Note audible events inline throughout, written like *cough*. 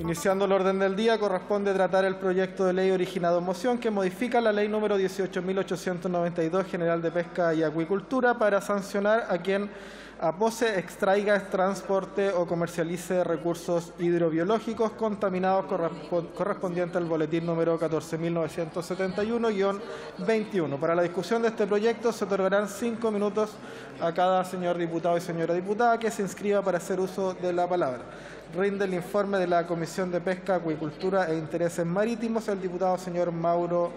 Iniciando el orden del día, corresponde tratar el proyecto de ley originado en moción que modifica la ley número 18.892 General de Pesca y Acuicultura para sancionar a quien apose, extraiga, transporte o comercialice recursos hidrobiológicos contaminados correspondiente al boletín número 14.971-21. Para la discusión de este proyecto se otorgarán cinco minutos a cada señor diputado y señora diputada que se inscriba para hacer uso de la palabra. Rinde el informe de la Comisión de Pesca, Acuicultura e Intereses Marítimos el diputado señor Mauro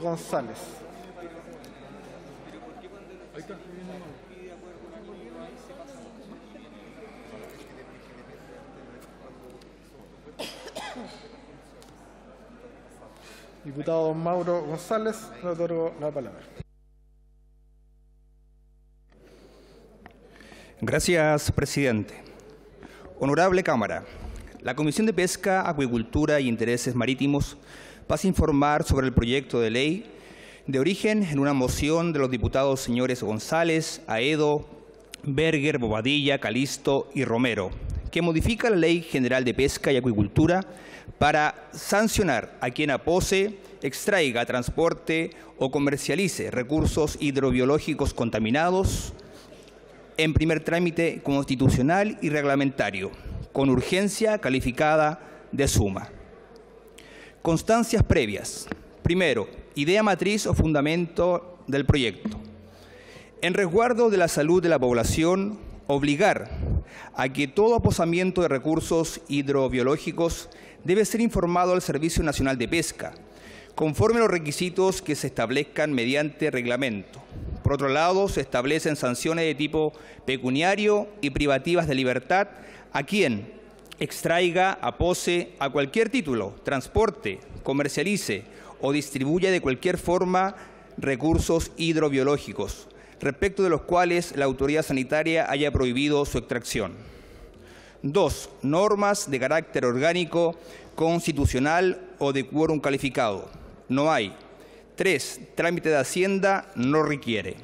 González. Diputado Mauro González, le otorgo la palabra. Gracias, presidente. Honorable Cámara, la Comisión de Pesca, Acuicultura y Intereses Marítimos va a informar sobre el proyecto de ley de origen en una moción de los diputados señores González, Aedo, Berger, Bobadilla, Calisto y Romero, que modifica la Ley General de Pesca y Acuicultura para sancionar a quien apose, extraiga, transporte o comercialice recursos hidrobiológicos contaminados en primer trámite constitucional y reglamentario, con urgencia calificada de suma. Constancias previas. Primero, idea matriz o fundamento del proyecto. En resguardo de la salud de la población, obligar a que todo aposamiento de recursos hidrobiológicos debe ser informado al Servicio Nacional de Pesca, conforme a los requisitos que se establezcan mediante reglamento. Por otro lado, se establecen sanciones de tipo pecuniario y privativas de libertad a quien extraiga, apose a cualquier título, transporte, comercialice o distribuya de cualquier forma recursos hidrobiológicos, respecto de los cuales la autoridad sanitaria haya prohibido su extracción. Dos, normas de carácter orgánico, constitucional o de quórum calificado. No hay. Tres, trámite de Hacienda no requiere.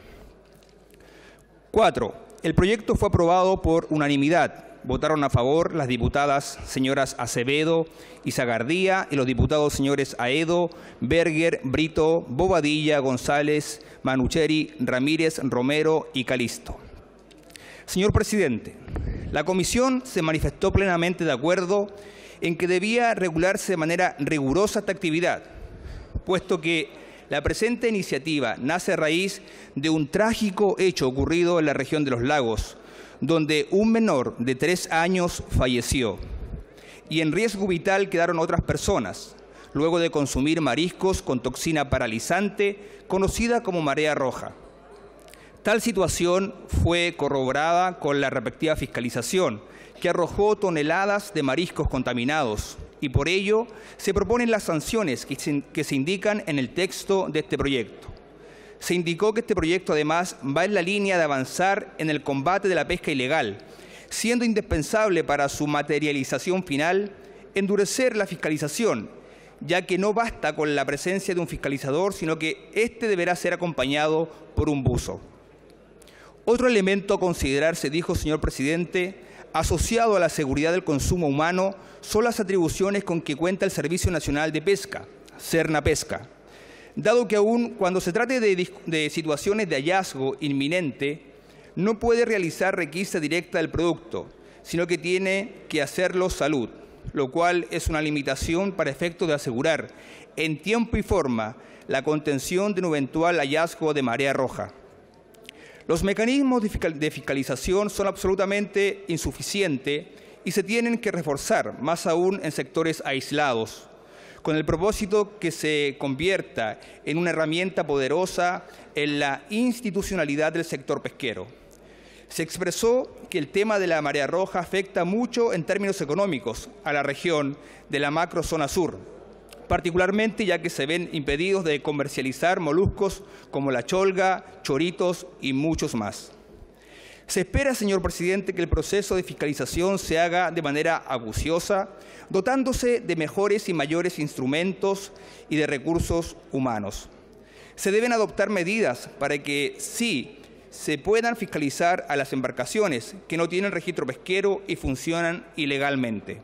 Cuatro, el proyecto fue aprobado por unanimidad. Votaron a favor las diputadas señoras Acevedo y Zagardía y los diputados señores Aedo, Berger, Brito, Bobadilla, González, Manucheri, Ramírez, Romero y Calisto. Señor presidente, la comisión se manifestó plenamente de acuerdo en que debía regularse de manera rigurosa esta actividad, puesto que la presente iniciativa nace a raíz de un trágico hecho ocurrido en la región de los lagos, donde un menor de tres años falleció y en riesgo vital quedaron otras personas, luego de consumir mariscos con toxina paralizante conocida como marea roja. Tal situación fue corroborada con la respectiva fiscalización, que arrojó toneladas de mariscos contaminados, y por ello se proponen las sanciones que se, indican en el texto de este proyecto. Se indicó que este proyecto además va en la línea de avanzar en el combate de la pesca ilegal, siendo indispensable para su materialización final endurecer la fiscalización, ya que no basta con la presencia de un fiscalizador, sino que éste deberá ser acompañado por un buzo. Otro elemento a considerar, se dijo, señor presidente, asociado a la seguridad del consumo humano, son las atribuciones con que cuenta el Servicio Nacional de Pesca, Cerna Pesca. Dado que aún cuando se trate de, de situaciones de hallazgo inminente, no puede realizar requisa directa del producto, sino que tiene que hacerlo salud, lo cual es una limitación para efectos de asegurar en tiempo y forma la contención de un eventual hallazgo de marea roja. Los mecanismos de fiscalización son absolutamente insuficientes y se tienen que reforzar, más aún en sectores aislados, con el propósito que se convierta en una herramienta poderosa en la institucionalidad del sector pesquero. Se expresó que el tema de la marea roja afecta mucho en términos económicos a la región de la macrozona sur, particularmente ya que se ven impedidos de comercializar moluscos como la cholga, choritos y muchos más. Se espera, señor presidente, que el proceso de fiscalización se haga de manera aguciosa, dotándose de mejores y mayores instrumentos y de recursos humanos. Se deben adoptar medidas para que sí se puedan fiscalizar a las embarcaciones que no tienen registro pesquero y funcionan ilegalmente.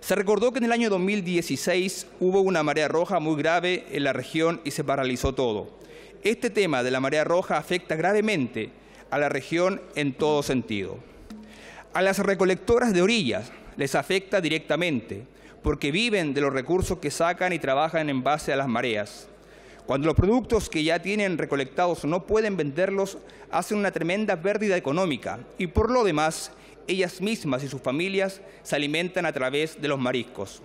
Se recordó que en el año 2016 hubo una marea roja muy grave en la región y se paralizó todo. Este tema de la marea roja afecta gravemente a la región en todo sentido. A las recolectoras de orillas les afecta directamente porque viven de los recursos que sacan y trabajan en base a las mareas. Cuando los productos que ya tienen recolectados no pueden venderlos, hacen una tremenda pérdida económica y por lo demás ellas mismas y sus familias se alimentan a través de los mariscos.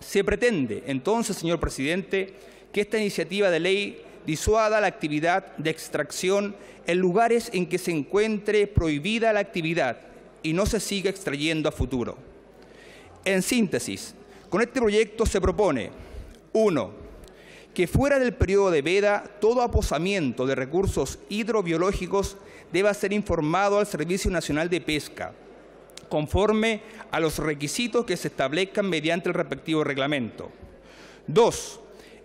Se pretende, entonces, señor presidente, que esta iniciativa de ley disuada la actividad de extracción en lugares en que se encuentre prohibida la actividad y no se siga extrayendo a futuro. En síntesis, con este proyecto se propone uno Que fuera del periodo de veda todo aposamiento de recursos hidrobiológicos deba ser informado al Servicio Nacional de Pesca, conforme a los requisitos que se establezcan mediante el respectivo reglamento. Dos,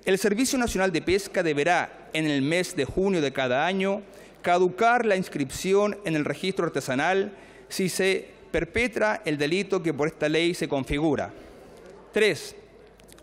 el Servicio Nacional de Pesca deberá, en el mes de junio de cada año, caducar la inscripción en el registro artesanal si se perpetra el delito que por esta ley se configura. Tres,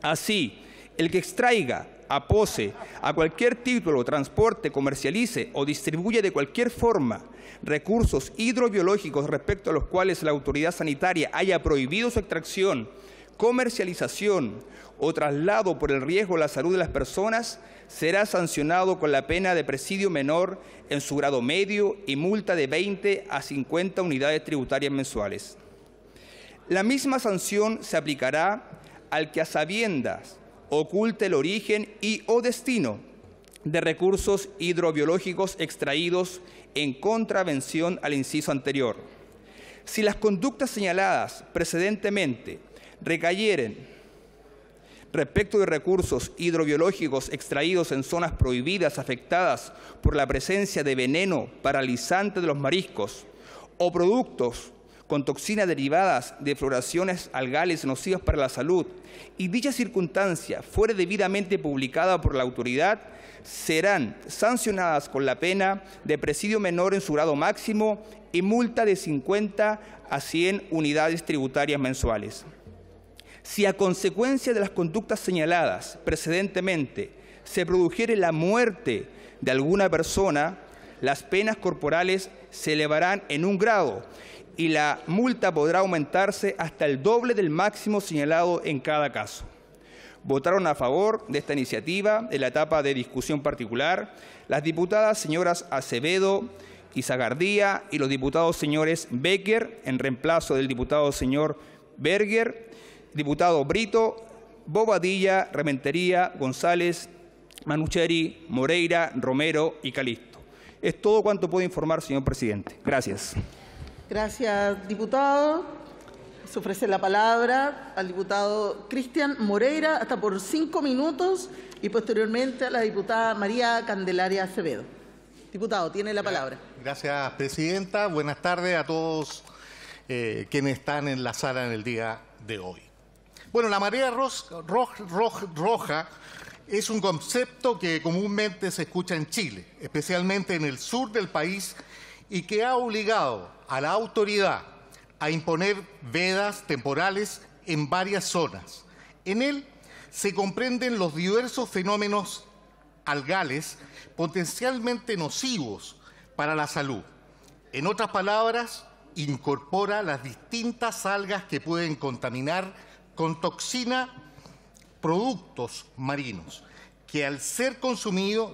así, el que extraiga, apose a cualquier título, transporte, comercialice o distribuye de cualquier forma recursos hidrobiológicos respecto a los cuales la autoridad sanitaria haya prohibido su extracción, comercialización o traslado por el riesgo a la salud de las personas, será sancionado con la pena de presidio menor en su grado medio y multa de 20 a 50 unidades tributarias mensuales. La misma sanción se aplicará al que a sabiendas oculte el origen y o destino de recursos hidrobiológicos extraídos en contravención al inciso anterior. Si las conductas señaladas precedentemente recayeren respecto de recursos hidrobiológicos extraídos en zonas prohibidas afectadas por la presencia de veneno paralizante de los mariscos o productos con toxinas derivadas de floraciones algales nocivas para la salud y dicha circunstancia fuera debidamente publicada por la autoridad, serán sancionadas con la pena de presidio menor en su grado máximo y multa de 50 a 100 unidades tributarias mensuales. Si a consecuencia de las conductas señaladas precedentemente se produjere la muerte de alguna persona, las penas corporales se elevarán en un grado y la multa podrá aumentarse hasta el doble del máximo señalado en cada caso. Votaron a favor de esta iniciativa en la etapa de discusión particular las diputadas señoras Acevedo y Zagardía y los diputados señores Becker, en reemplazo del diputado señor Berger, diputado Brito, Bobadilla, Rementería, González, Manucheri, Moreira, Romero y Calisto. Es todo cuanto puedo informar, señor presidente. Gracias. Gracias, diputado. Se ofrece la palabra al diputado Cristian Moreira, hasta por cinco minutos, y posteriormente a la diputada María Candelaria Acevedo. Diputado, tiene la palabra. Gracias, presidenta. Buenas tardes a todos eh, quienes están en la sala en el día de hoy. Bueno, la marea roja es un concepto que comúnmente se escucha en Chile, especialmente en el sur del país, y que ha obligado a la autoridad a imponer vedas temporales en varias zonas. En él se comprenden los diversos fenómenos algales potencialmente nocivos para la salud. En otras palabras, incorpora las distintas algas que pueden contaminar con toxina productos marinos que al ser consumidos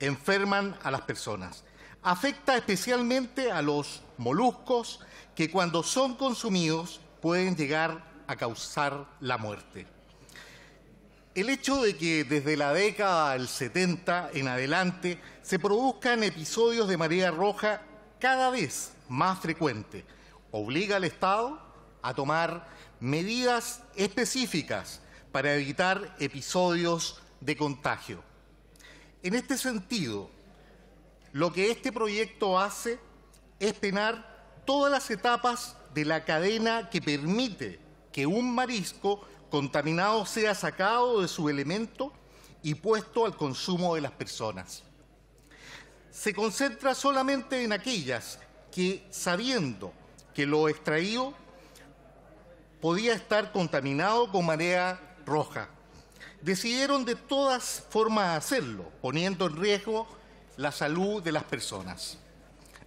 enferman a las personas afecta especialmente a los moluscos que cuando son consumidos pueden llegar a causar la muerte. El hecho de que desde la década del 70 en adelante se produzcan episodios de marea roja cada vez más frecuentes obliga al Estado a tomar medidas específicas para evitar episodios de contagio. En este sentido, lo que este proyecto hace es penar todas las etapas de la cadena que permite que un marisco contaminado sea sacado de su elemento y puesto al consumo de las personas. Se concentra solamente en aquellas que, sabiendo que lo extraído podía estar contaminado con marea roja, decidieron de todas formas hacerlo, poniendo en riesgo la salud de las personas.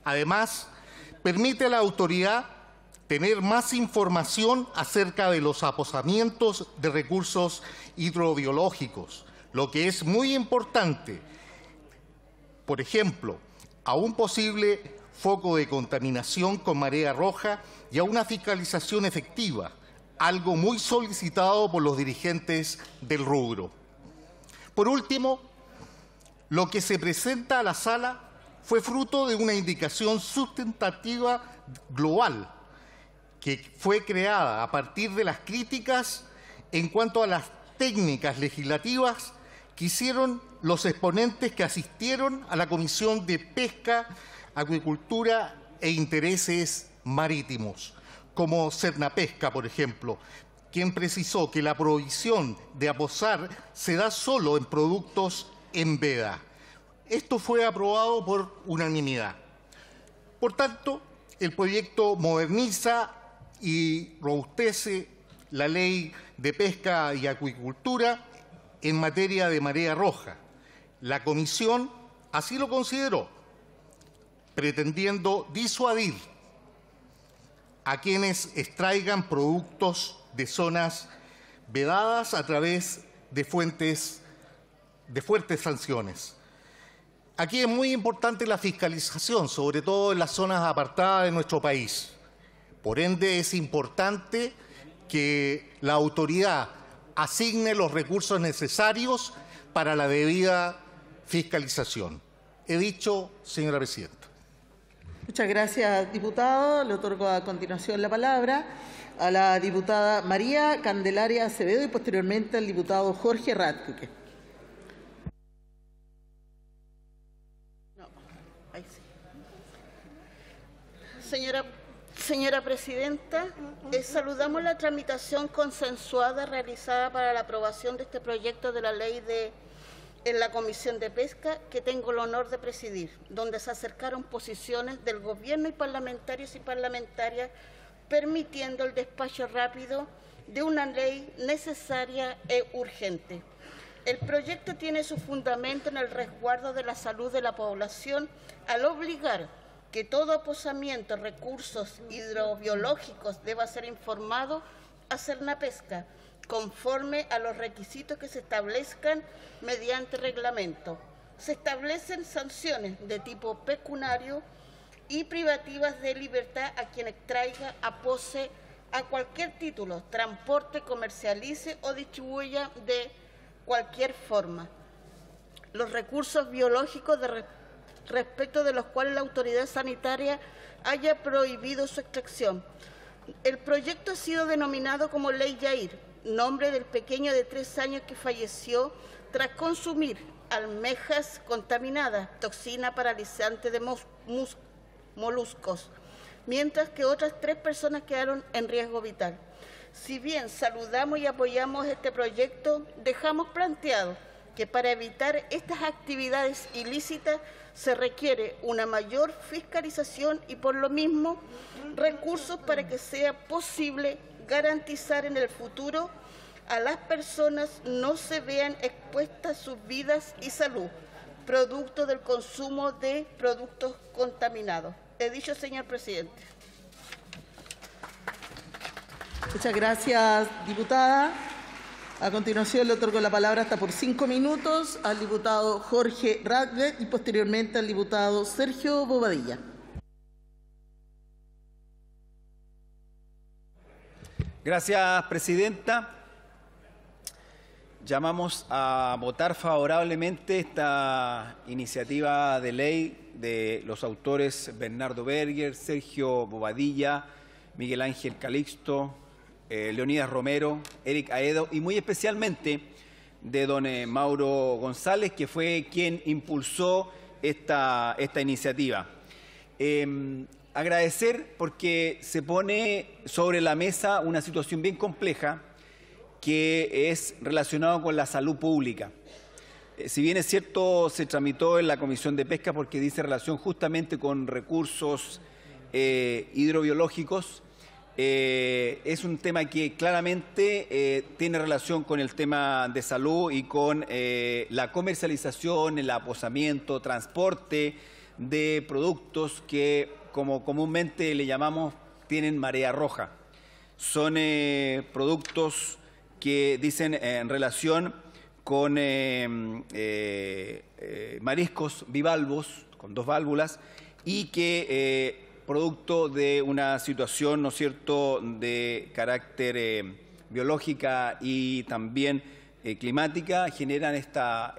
Además, permite a la autoridad tener más información acerca de los aposamientos de recursos hidrobiológicos, lo que es muy importante. Por ejemplo, a un posible foco de contaminación con marea roja y a una fiscalización efectiva, algo muy solicitado por los dirigentes del rubro. Por último, lo que se presenta a la sala fue fruto de una indicación sustentativa global que fue creada a partir de las críticas en cuanto a las técnicas legislativas que hicieron los exponentes que asistieron a la Comisión de Pesca, Acuicultura e Intereses Marítimos, como Pesca, por ejemplo, quien precisó que la prohibición de aposar se da solo en productos en veda. Esto fue aprobado por unanimidad. Por tanto, el proyecto moderniza y robustece la ley de pesca y acuicultura en materia de marea roja. La comisión así lo consideró, pretendiendo disuadir a quienes extraigan productos de zonas vedadas a través de fuentes de fuertes sanciones. Aquí es muy importante la fiscalización, sobre todo en las zonas apartadas de nuestro país. Por ende, es importante que la autoridad asigne los recursos necesarios para la debida fiscalización. He dicho, señora presidenta. Muchas gracias, diputado. Le otorgo a continuación la palabra a la diputada María Candelaria Acevedo y posteriormente al diputado Jorge Ratcuque. señora, presidenta. Eh, saludamos la tramitación consensuada realizada para la aprobación de este proyecto de la ley en la Comisión de Pesca que tengo el honor de presidir, donde se acercaron posiciones del Gobierno y parlamentarios y parlamentarias permitiendo el despacho rápido de una ley necesaria e urgente. El proyecto tiene su fundamento en el resguardo de la salud de la población al obligar que todo aposamiento, recursos hidrobiológicos deba ser informado a Pesca, conforme a los requisitos que se establezcan mediante reglamento. Se establecen sanciones de tipo pecunario y privativas de libertad a quien extraiga, apose a cualquier título, transporte, comercialice o distribuya de cualquier forma los recursos biológicos de respecto de los cuales la autoridad sanitaria haya prohibido su extracción. El proyecto ha sido denominado como Ley Yair, nombre del pequeño de tres años que falleció tras consumir almejas contaminadas, toxina paralizante de moluscos, mientras que otras tres personas quedaron en riesgo vital. Si bien saludamos y apoyamos este proyecto, dejamos planteado que para evitar estas actividades ilícitas se requiere una mayor fiscalización y por lo mismo recursos para que sea posible garantizar en el futuro a las personas no se vean expuestas sus vidas y salud, producto del consumo de productos contaminados. He dicho, señor presidente. Muchas gracias, diputada. A continuación le otorgo la palabra hasta por cinco minutos al diputado Jorge Radbeck y posteriormente al diputado Sergio Bobadilla. Gracias, Presidenta. Llamamos a votar favorablemente esta iniciativa de ley de los autores Bernardo Berger, Sergio Bobadilla, Miguel Ángel Calixto, eh, Leonidas Romero, Eric Aedo y muy especialmente de don eh, Mauro González, que fue quien impulsó esta, iniciativa. Em, agradecer porque se pone sobre la mesa una situación bien compleja que es relacionada con la salud pública. Eh, si bien es cierto, se tramitó en la Comisión de Pesca porque dice relación justamente con recursos hidrobiológicos, eh, es un tema que claramente eh, tiene relación con el tema de salud y con eh, la comercialización, el aposamiento, transporte de productos que, como comúnmente le llamamos, tienen marea roja. Son productos que dicen en relación con mariscos bivalvos, con dos válvulas, y que producto de una situación, ¿no es cierto?, de carácter eh, biológica y también eh, climática, generan esta,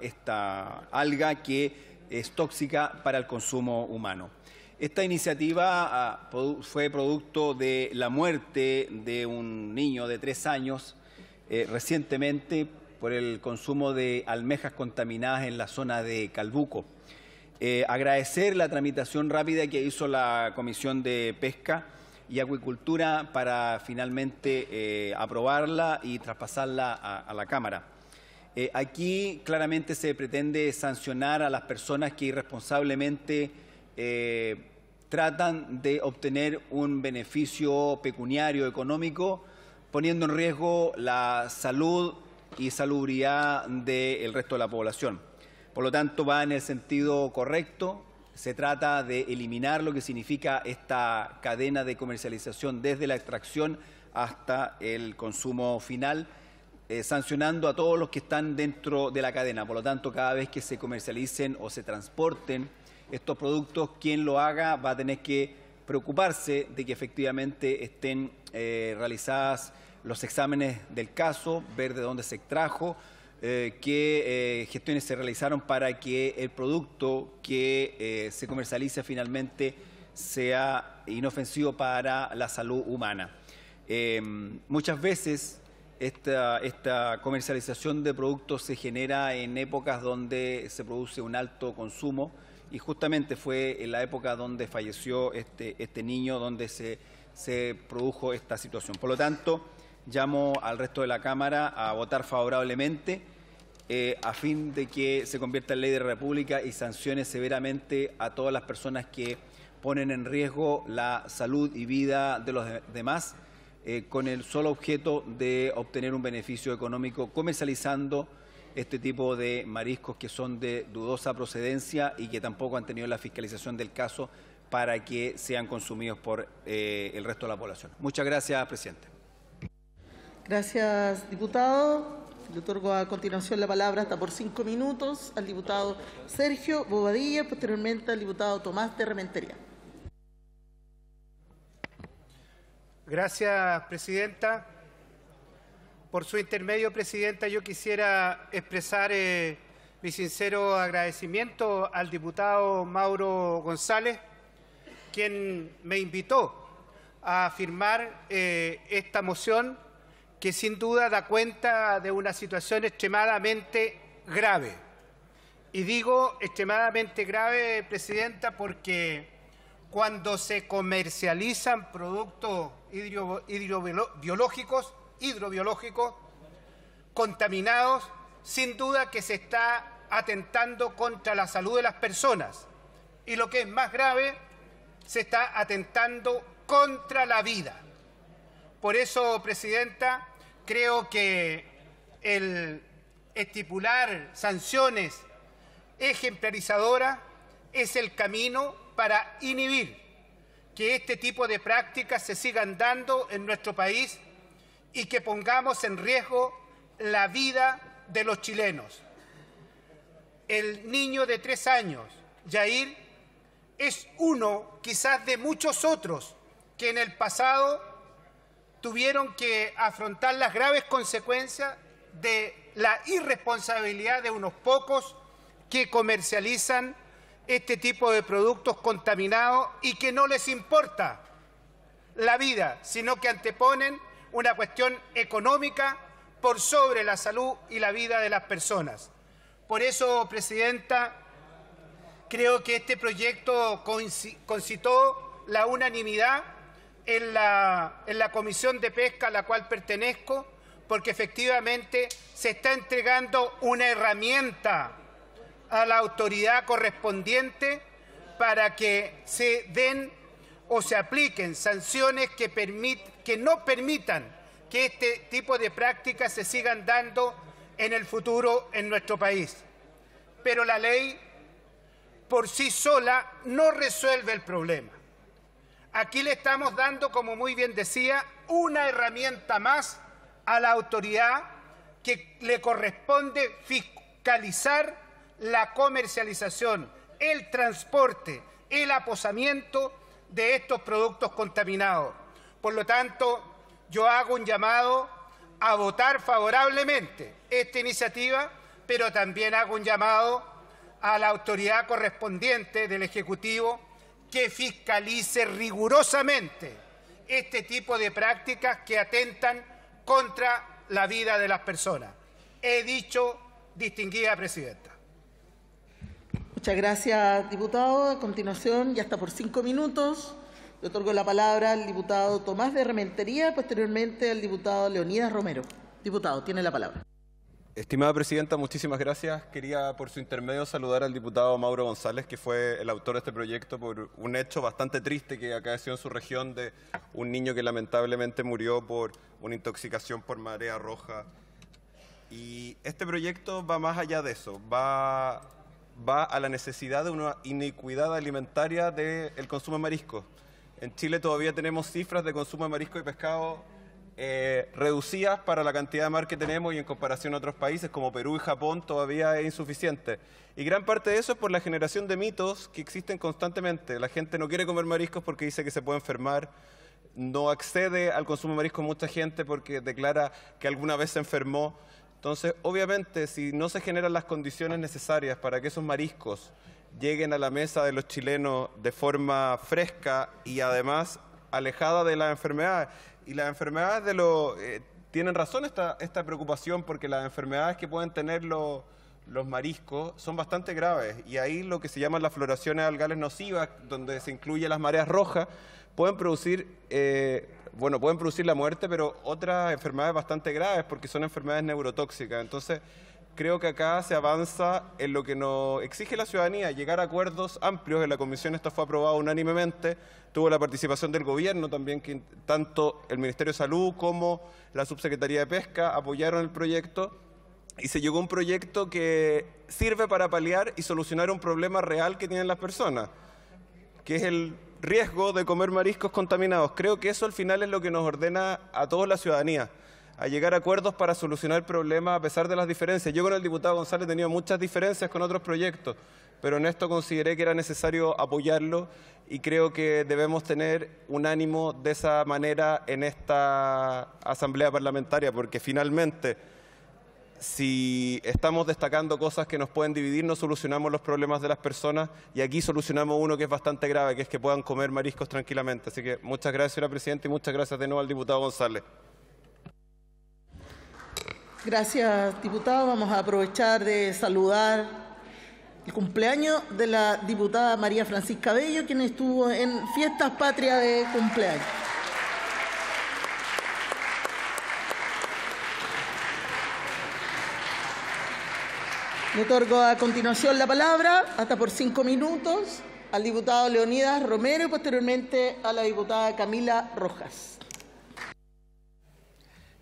alga que es tóxica para el consumo humano. Esta iniciativa ah, fue producto de la muerte de un niño de tres años eh, recientemente por el consumo de almejas contaminadas en la zona de Calbuco. Eh, agradecer la tramitación rápida que hizo la Comisión de Pesca y Acuicultura para finalmente eh, aprobarla y traspasarla a, la Cámara. Eh, aquí claramente se pretende sancionar a las personas que irresponsablemente tratan de obtener un beneficio pecuniario económico, poniendo en riesgo la salud y salubridad del resto de la población. Por lo tanto, va en el sentido correcto. Se trata de eliminar lo que significa esta cadena de comercialización desde la extracción hasta el consumo final, eh, sancionando a todos los que están dentro de la cadena. Por lo tanto, cada vez que se comercialicen o se transporten estos productos, quien lo haga va a tener que preocuparse de que efectivamente estén eh, realizadas los exámenes del caso, ver de dónde se extrajo, eh, qué eh, gestiones se realizaron para que el producto que eh, se comercialice finalmente sea inofensivo para la salud humana. muchas veces esta, comercialización de productos se genera en épocas donde se produce un alto consumo y justamente fue en la época donde falleció este, este niño, donde se produjo esta situación. Por lo tanto, llamo al resto de la Cámara a votar favorablemente eh, a fin de que se convierta en ley de República y sancione severamente a todas las personas que ponen en riesgo la salud y vida de los demás eh, con el solo objeto de obtener un beneficio económico comercializando este tipo de mariscos que son de dudosa procedencia y que tampoco han tenido la fiscalización del caso para que sean consumidos por eh, el resto de la población. Muchas gracias, presidente. Gracias, diputado. Le otorgo a continuación la palabra hasta por cinco minutos al diputado Sergio Bobadilla, posteriormente al diputado Tomás Terrementería. Gracias, Presidenta. Por su intermedio, Presidenta, yo quisiera expresar eh, mi sincero agradecimiento al diputado Mauro González, quien me invitó a firmar eh, esta moción que sin duda da cuenta de una situación extremadamente grave. Y digo extremadamente grave, Presidenta, porque cuando se comercializan productos hidrobiológicos, hidrobiológicos, contaminados, sin duda que se está atentando contra la salud de las personas. Y lo que es más grave, se está atentando contra la vida. Por eso, Presidenta, creo que el estipular sanciones ejemplarizadoras es el camino para inhibir que este tipo de prácticas se sigan dando en nuestro país y que pongamos en riesgo la vida de los chilenos. El niño de tres años, Jair, es uno quizás de muchos otros que en el pasado tuvieron que afrontar las graves consecuencias de la irresponsabilidad de unos pocos que comercializan este tipo de productos contaminados y que no les importa la vida, sino que anteponen una cuestión económica por sobre la salud y la vida de las personas. Por eso, Presidenta, creo que este proyecto concitó la unanimidad en la, Comisión de Pesca a la cual pertenezco, porque efectivamente se está entregando una herramienta a la autoridad correspondiente para que se den o se apliquen sanciones que, permit, que no permitan que este tipo de prácticas se sigan dando en el futuro en nuestro país. Pero la ley por sí sola no resuelve el problema. Aquí le estamos dando, como muy bien decía, una herramienta más a la autoridad que le corresponde fiscalizar la comercialización, el transporte, el aposamiento de estos productos contaminados. Por lo tanto, yo hago un llamado a votar favorablemente esta iniciativa, pero también hago un llamado a la autoridad correspondiente del Ejecutivo que fiscalice rigurosamente este tipo de prácticas que atentan contra la vida de las personas. He dicho, distinguida presidenta. Muchas gracias, diputado. A continuación, ya está por cinco minutos. Le otorgo la palabra al diputado Tomás de Rementería, posteriormente al diputado Leonidas Romero. Diputado, tiene la palabra. Estimada Presidenta, muchísimas gracias. Quería por su intermedio saludar al diputado Mauro González, que fue el autor de este proyecto por un hecho bastante triste que acaeció en su región de un niño que lamentablemente murió por una intoxicación por marea roja. Y este proyecto va más allá de eso, va, va a la necesidad de una iniquidad alimentaria del consumo de marisco. En Chile todavía tenemos cifras de consumo de marisco y pescado eh, reducidas para la cantidad de mar que tenemos y en comparación a otros países como Perú y Japón todavía es insuficiente. Y gran parte de eso es por la generación de mitos que existen constantemente. La gente no quiere comer mariscos porque dice que se puede enfermar, no accede al consumo de mariscos mucha gente porque declara que alguna vez se enfermó. Entonces, obviamente, si no se generan las condiciones necesarias para que esos mariscos lleguen a la mesa de los chilenos de forma fresca y además alejada de la enfermedad y las enfermedades de los... Eh, tienen razón esta, preocupación porque las enfermedades que pueden tener los mariscos son bastante graves y ahí lo que se llaman las floraciones algales nocivas, donde se incluyen las mareas rojas, pueden producir, eh, bueno, pueden producir la muerte, pero otras enfermedades bastante graves porque son enfermedades neurotóxicas. Entonces, creo que acá se avanza en lo que nos exige la ciudadanía, llegar a acuerdos amplios. En la comisión esto fue aprobado unánimemente, tuvo la participación del gobierno también, que tanto el Ministerio de Salud como la Subsecretaría de Pesca apoyaron el proyecto y se llegó a un proyecto que sirve para paliar y solucionar un problema real que tienen las personas, que es el riesgo de comer mariscos contaminados. Creo que eso al final es lo que nos ordena a toda la ciudadanía a llegar a acuerdos para solucionar problemas a pesar de las diferencias. Yo con el diputado González he tenido muchas diferencias con otros proyectos, pero en esto consideré que era necesario apoyarlo y creo que debemos tener un ánimo de esa manera en esta asamblea parlamentaria, porque finalmente si estamos destacando cosas que nos pueden dividir, no solucionamos los problemas de las personas y aquí solucionamos uno que es bastante grave, que es que puedan comer mariscos tranquilamente. Así que muchas gracias, señora Presidenta, y muchas gracias de nuevo al diputado González. Gracias, diputado. Vamos a aprovechar de saludar el cumpleaños de la diputada María Francisca Bello, quien estuvo en Fiestas Patria de cumpleaños. Le otorgo a continuación la palabra, hasta por cinco minutos, al diputado Leonidas Romero y posteriormente a la diputada Camila Rojas.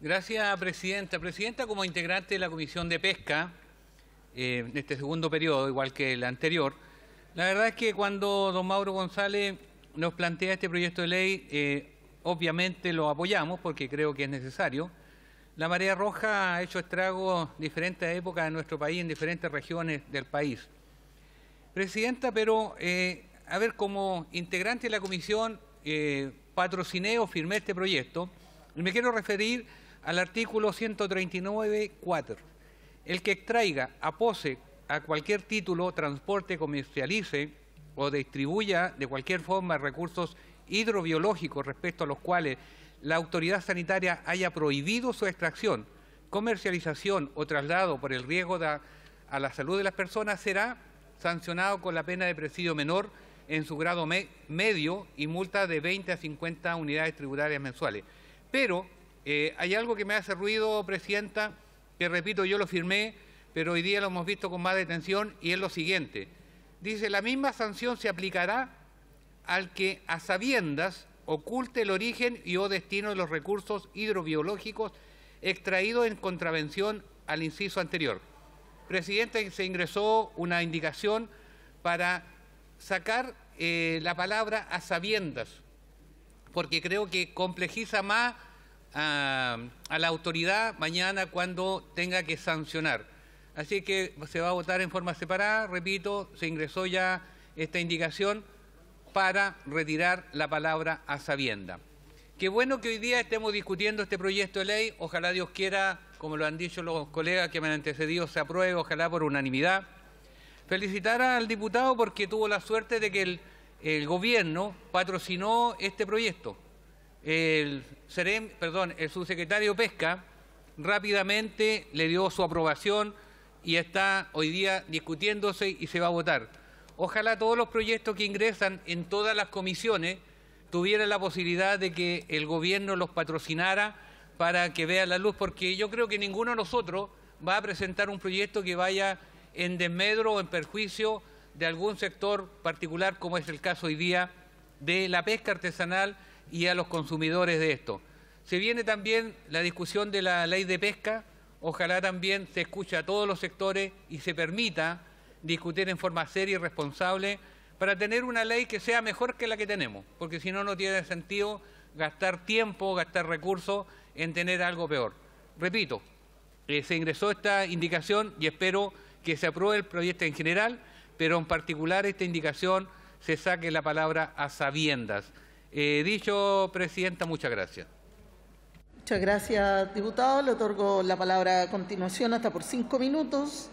Gracias, Presidenta. Presidenta, como integrante de la Comisión de Pesca, eh, en este segundo periodo, igual que el anterior, la verdad es que cuando don Mauro González nos plantea este proyecto de ley, eh, obviamente lo apoyamos porque creo que es necesario. La marea roja ha hecho estragos en diferentes épocas en nuestro país, en diferentes regiones del país. Presidenta, pero eh, a ver, como integrante de la comisión, patrociné o firmé este proyecto. me quiero referir al artículo 139.4. El que extraiga, apose a cualquier título, transporte, comercialice o distribuya de cualquier forma recursos hidrobiológicos respecto a los cuales la autoridad sanitaria haya prohibido su extracción, comercialización o traslado por el riesgo a la salud de las personas será sancionado con la pena de presidio menor en su grado medio y multa de 20 a 50 unidades tributarias mensuales. Pero eh, hay algo que me hace ruido, Presidenta, que repito, yo lo firmé, pero hoy día lo hemos visto con más detención, y es lo siguiente. Dice, la misma sanción se aplicará al que a sabiendas oculte el origen y o destino de los recursos hidrobiológicos extraídos en contravención al inciso anterior. Presidente, se ingresó una indicación para sacar eh, la palabra a sabiendas, porque creo que complejiza más a, la autoridad mañana cuando tenga que sancionar. Así que se va a votar en forma separada, repito, se ingresó ya esta indicación para retirar la palabra a sabienda. Qué bueno que hoy día estemos discutiendo este proyecto de ley, ojalá Dios quiera, como lo han dicho los colegas que me han antecedido, se apruebe, ojalá por unanimidad. Felicitar al diputado porque tuvo la suerte de que el gobierno patrocinó este proyecto. El, Serem, perdón, el subsecretario Pesca rápidamente le dio su aprobación y está hoy día discutiéndose y se va a votar. Ojalá todos los proyectos que ingresan en todas las comisiones tuvieran la posibilidad de que el gobierno los patrocinara para que vean la luz, porque yo creo que ninguno de nosotros va a presentar un proyecto que vaya en desmedro o en perjuicio de algún sector particular, como es el caso hoy día de la pesca artesanal y a los consumidores de esto. Se viene también la discusión de la ley de pesca, ojalá también se escuche a todos los sectores y se permita discutir en forma seria y responsable para tener una ley que sea mejor que la que tenemos, porque si no, no tiene sentido gastar tiempo, gastar recursos en tener algo peor. Repito, eh, se ingresó esta indicación y espero que se apruebe el proyecto en general, pero en particular esta indicación se saque la palabra a sabiendas. Eh, dicho, Presidenta, muchas gracias. Muchas gracias, diputado. Le otorgo la palabra a continuación, hasta por cinco minutos,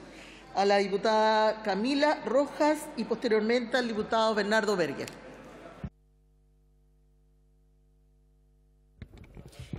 a la diputada Camila Rojas y posteriormente al diputado Bernardo Berger.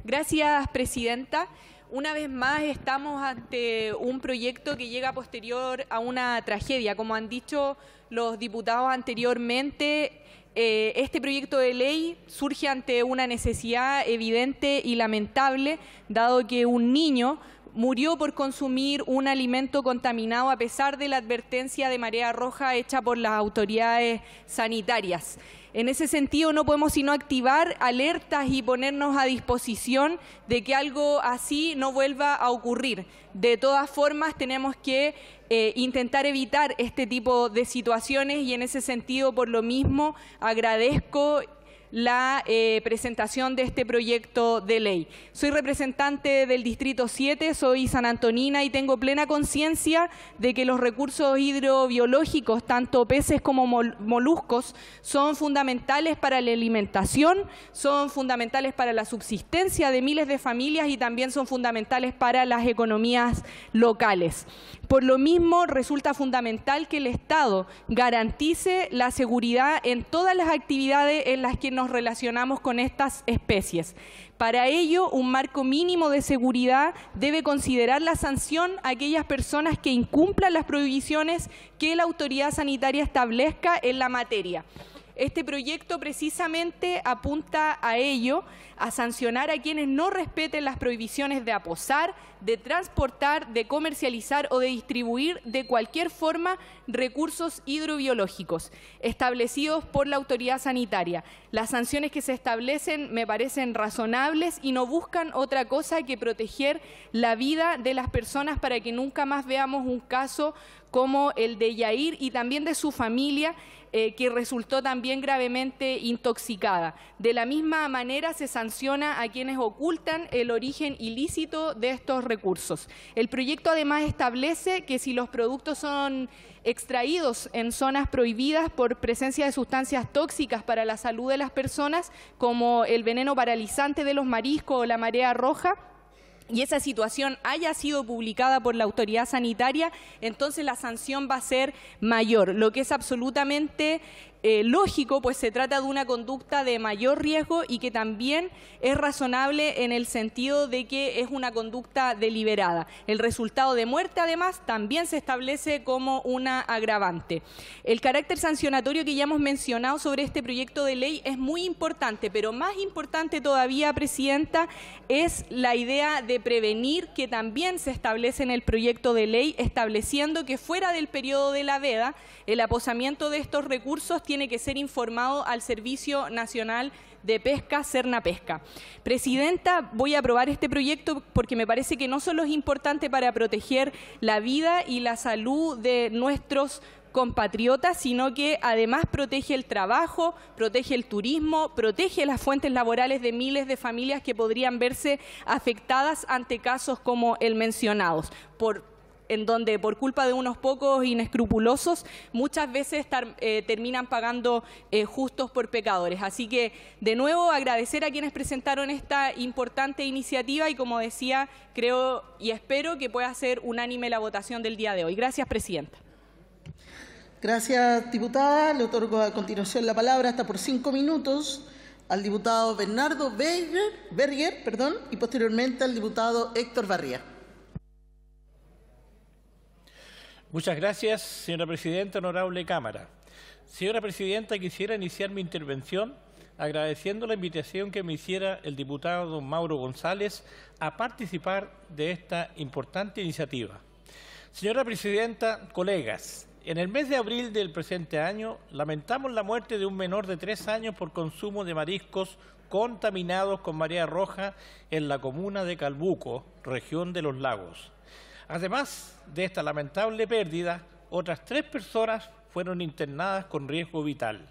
Gracias, Presidenta. Una vez más estamos ante un proyecto que llega posterior a una tragedia. Como han dicho los diputados anteriormente, eh, este proyecto de ley surge ante una necesidad evidente y lamentable, dado que un niño murió por consumir un alimento contaminado a pesar de la advertencia de marea roja hecha por las autoridades sanitarias. En ese sentido, no podemos sino activar alertas y ponernos a disposición de que algo así no vuelva a ocurrir. De todas formas, tenemos que eh, intentar evitar este tipo de situaciones y en ese sentido, por lo mismo, agradezco la eh, presentación de este proyecto de ley. Soy representante del Distrito 7, soy San Antonina y tengo plena conciencia de que los recursos hidrobiológicos, tanto peces como moluscos, son fundamentales para la alimentación, son fundamentales para la subsistencia de miles de familias y también son fundamentales para las economías locales. Por lo mismo, resulta fundamental que el Estado garantice la seguridad en todas las actividades en las que nos relacionamos con estas especies. Para ello, un marco mínimo de seguridad debe considerar la sanción a aquellas personas que incumplan las prohibiciones que la autoridad sanitaria establezca en la materia. Este proyecto precisamente apunta a ello, a sancionar a quienes no respeten las prohibiciones de aposar, de transportar, de comercializar o de distribuir de cualquier forma recursos hidrobiológicos establecidos por la autoridad sanitaria. Las sanciones que se establecen me parecen razonables y no buscan otra cosa que proteger la vida de las personas para que nunca más veamos un caso como el de Yair y también de su familia eh, que resultó también gravemente intoxicada. De la misma manera se sanciona a quienes ocultan el origen ilícito de estos recursos. El proyecto además establece que si los productos son extraídos en zonas prohibidas por presencia de sustancias tóxicas para la salud de las personas, como el veneno paralizante de los mariscos o la marea roja, y esa situación haya sido publicada por la autoridad sanitaria, entonces la sanción va a ser mayor, lo que es absolutamente eh, lógico, pues se trata de una conducta de mayor riesgo y que también es razonable en el sentido de que es una conducta deliberada. El resultado de muerte, además, también se establece como una agravante. El carácter sancionatorio que ya hemos mencionado sobre este proyecto de ley es muy importante, pero más importante todavía, Presidenta, es la idea de prevenir que también se establece en el proyecto de ley, estableciendo que fuera del periodo de la veda, el aposamiento de estos recursos tiene que ser informado al Servicio Nacional de Pesca, Cerna Pesca. Presidenta, voy a aprobar este proyecto porque me parece que no solo es importante para proteger la vida y la salud de nuestros compatriotas, sino que además protege el trabajo, protege el turismo, protege las fuentes laborales de miles de familias que podrían verse afectadas ante casos como el mencionado. por en donde por culpa de unos pocos inescrupulosos muchas veces eh, terminan pagando eh, justos por pecadores. Así que de nuevo agradecer a quienes presentaron esta importante iniciativa y como decía, creo y espero que pueda ser unánime la votación del día de hoy. Gracias, Presidenta. Gracias, diputada. Le otorgo a continuación la palabra hasta por cinco minutos al diputado Bernardo Berger, Berger perdón, y posteriormente al diputado Héctor Barría. Muchas gracias, señora presidenta, honorable Cámara. Señora presidenta, quisiera iniciar mi intervención agradeciendo la invitación que me hiciera el diputado don Mauro González a participar de esta importante iniciativa. Señora presidenta, colegas, en el mes de abril del presente año lamentamos la muerte de un menor de tres años por consumo de mariscos contaminados con marea roja en la comuna de Calbuco, región de Los Lagos. Además de esta lamentable pérdida, otras tres personas fueron internadas con riesgo vital.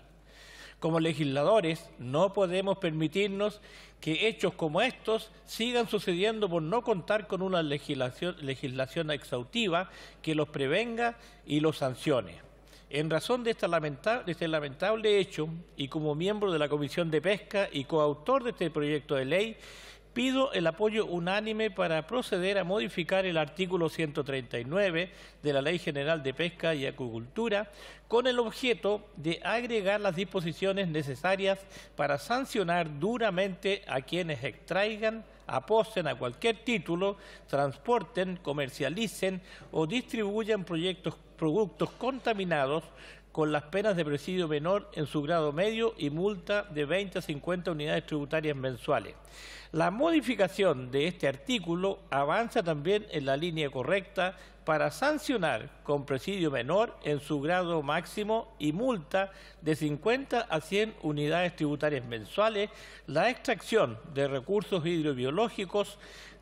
Como legisladores no podemos permitirnos que hechos como estos sigan sucediendo por no contar con una legislación, exhaustiva que los prevenga y los sancione. En razón de, de, este lamentable hecho y como miembro de la Comisión de Pesca y coautor de este proyecto de ley, pido el apoyo unánime para proceder a modificar el artículo 139 de la Ley General de Pesca y Acuicultura con el objeto de agregar las disposiciones necesarias para sancionar duramente a quienes extraigan, aposten a cualquier título, transporten, comercialicen o distribuyan productos contaminados con las penas de presidio menor en su grado medio y multa de 20 a 50 unidades tributarias mensuales. La modificación de este artículo avanza también en la línea correcta para sancionar con presidio menor en su grado máximo y multa de 50 a 100 unidades tributarias mensuales la extracción de recursos hidrobiológicos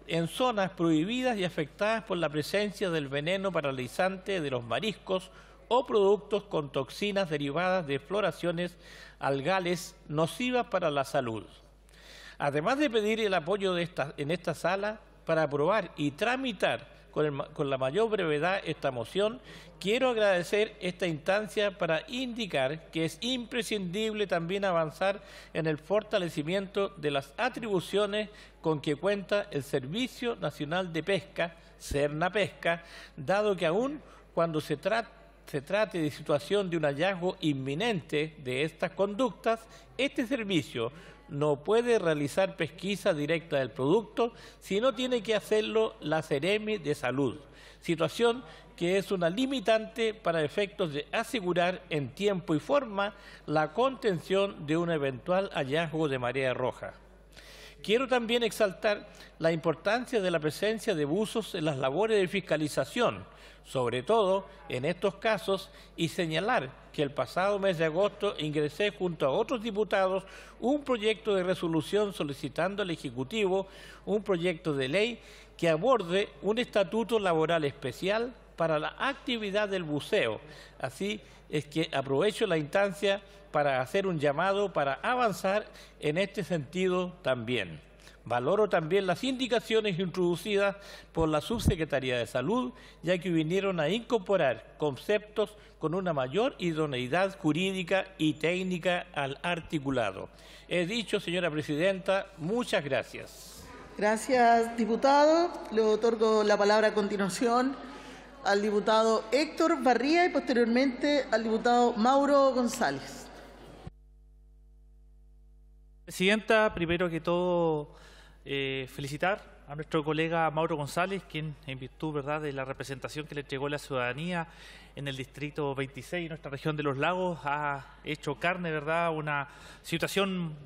en zonas prohibidas y afectadas por la presencia del veneno paralizante de los mariscos o productos con toxinas derivadas de floraciones algales nocivas para la salud. Además de pedir el apoyo esta, en esta sala para aprobar y tramitar con, la mayor brevedad esta moción, quiero agradecer esta instancia para indicar que es imprescindible también avanzar en el fortalecimiento de las atribuciones con que cuenta el Servicio Nacional de Pesca, Cerna Pesca, dado que aún cuando se trata se trate de situación de un hallazgo inminente de estas conductas, este servicio no puede realizar pesquisa directa del producto, sino tiene que hacerlo la Ceremi de Salud, situación que es una limitante para efectos de asegurar en tiempo y forma la contención de un eventual hallazgo de marea roja. Quiero también exaltar la importancia de la presencia de buzos en las labores de fiscalización, sobre todo en estos casos, y señalar que el pasado mes de agosto ingresé junto a otros diputados un proyecto de resolución solicitando al Ejecutivo un proyecto de ley que aborde un estatuto laboral especial para la actividad del buceo. Así es que aprovecho la instancia para hacer un llamado para avanzar en este sentido también. Valoro también las indicaciones introducidas por la Subsecretaría de Salud, ya que vinieron a incorporar conceptos con una mayor idoneidad jurídica y técnica al articulado. He dicho, señora presidenta, muchas gracias. Gracias, diputado. Le otorgo la palabra a continuación al diputado Héctor Barría y posteriormente al diputado Mauro González. Presidenta, primero que todo eh, felicitar a nuestro colega Mauro González, quien en virtud ¿verdad? de la representación que le entregó la ciudadanía en el Distrito 26, nuestra región de los lagos, ha hecho carne, ¿verdad? una situación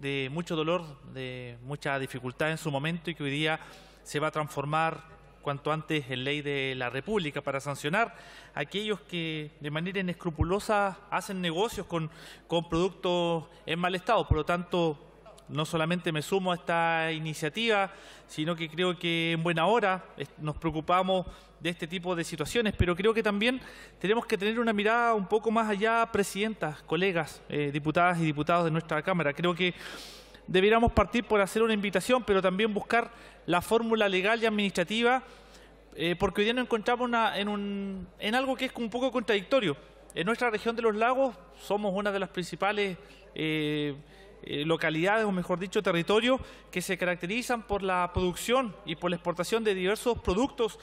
de mucho dolor, de mucha dificultad en su momento y que hoy día se va a transformar cuanto antes en ley de la República para sancionar a aquellos que de manera inescrupulosa hacen negocios con, con productos en mal estado. Por lo tanto, no solamente me sumo a esta iniciativa, sino que creo que en buena hora nos preocupamos de este tipo de situaciones, pero creo que también tenemos que tener una mirada un poco más allá, presidentas, colegas, eh, diputadas y diputados de nuestra Cámara. Creo que debiéramos partir por hacer una invitación, pero también buscar la fórmula legal y administrativa, eh, porque hoy día nos encontramos en, algo que es un poco contradictorio. En nuestra región de los lagos somos una de las principales... Eh, eh, localidades, o mejor dicho, territorios que se caracterizan por la producción y por la exportación de diversos productos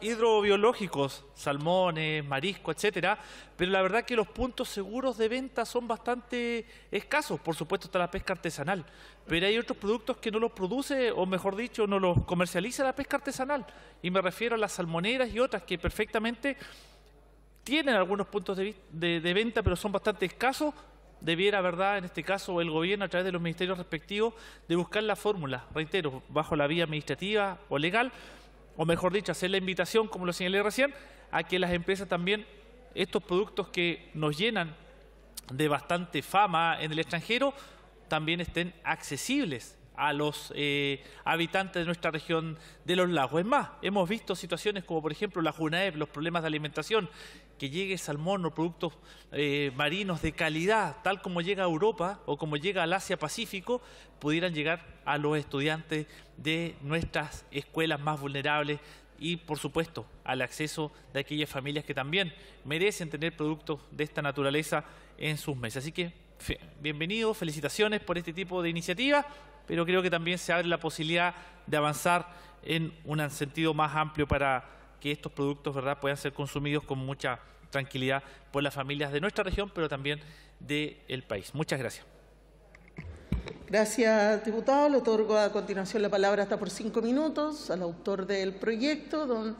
hidrobiológicos, salmones, marisco, etcétera, pero la verdad que los puntos seguros de venta son bastante escasos, por supuesto está la pesca artesanal, pero hay otros productos que no los produce, o mejor dicho, no los comercializa la pesca artesanal, y me refiero a las salmoneras y otras que perfectamente tienen algunos puntos de venta, pero son bastante escasos, debiera, ¿verdad?, en este caso el gobierno a través de los ministerios respectivos, de buscar la fórmula, reitero, bajo la vía administrativa o legal, o mejor dicho, hacer la invitación, como lo señalé recién, a que las empresas también, estos productos que nos llenan de bastante fama en el extranjero, también estén accesibles a los eh, habitantes de nuestra región de los lagos. Es más, hemos visto situaciones como, por ejemplo, la JUNAEP, los problemas de alimentación, que llegue salmón o productos eh, marinos de calidad, tal como llega a Europa o como llega al Asia-Pacífico, pudieran llegar a los estudiantes de nuestras escuelas más vulnerables y, por supuesto, al acceso de aquellas familias que también merecen tener productos de esta naturaleza en sus mesas. Así que bienvenidos, felicitaciones por este tipo de iniciativa pero creo que también se abre la posibilidad de avanzar en un sentido más amplio para que estos productos ¿verdad? puedan ser consumidos con mucha tranquilidad por las familias de nuestra región, pero también del país. Muchas gracias. Gracias, diputado. Le otorgo a continuación la palabra hasta por cinco minutos al autor del proyecto, don,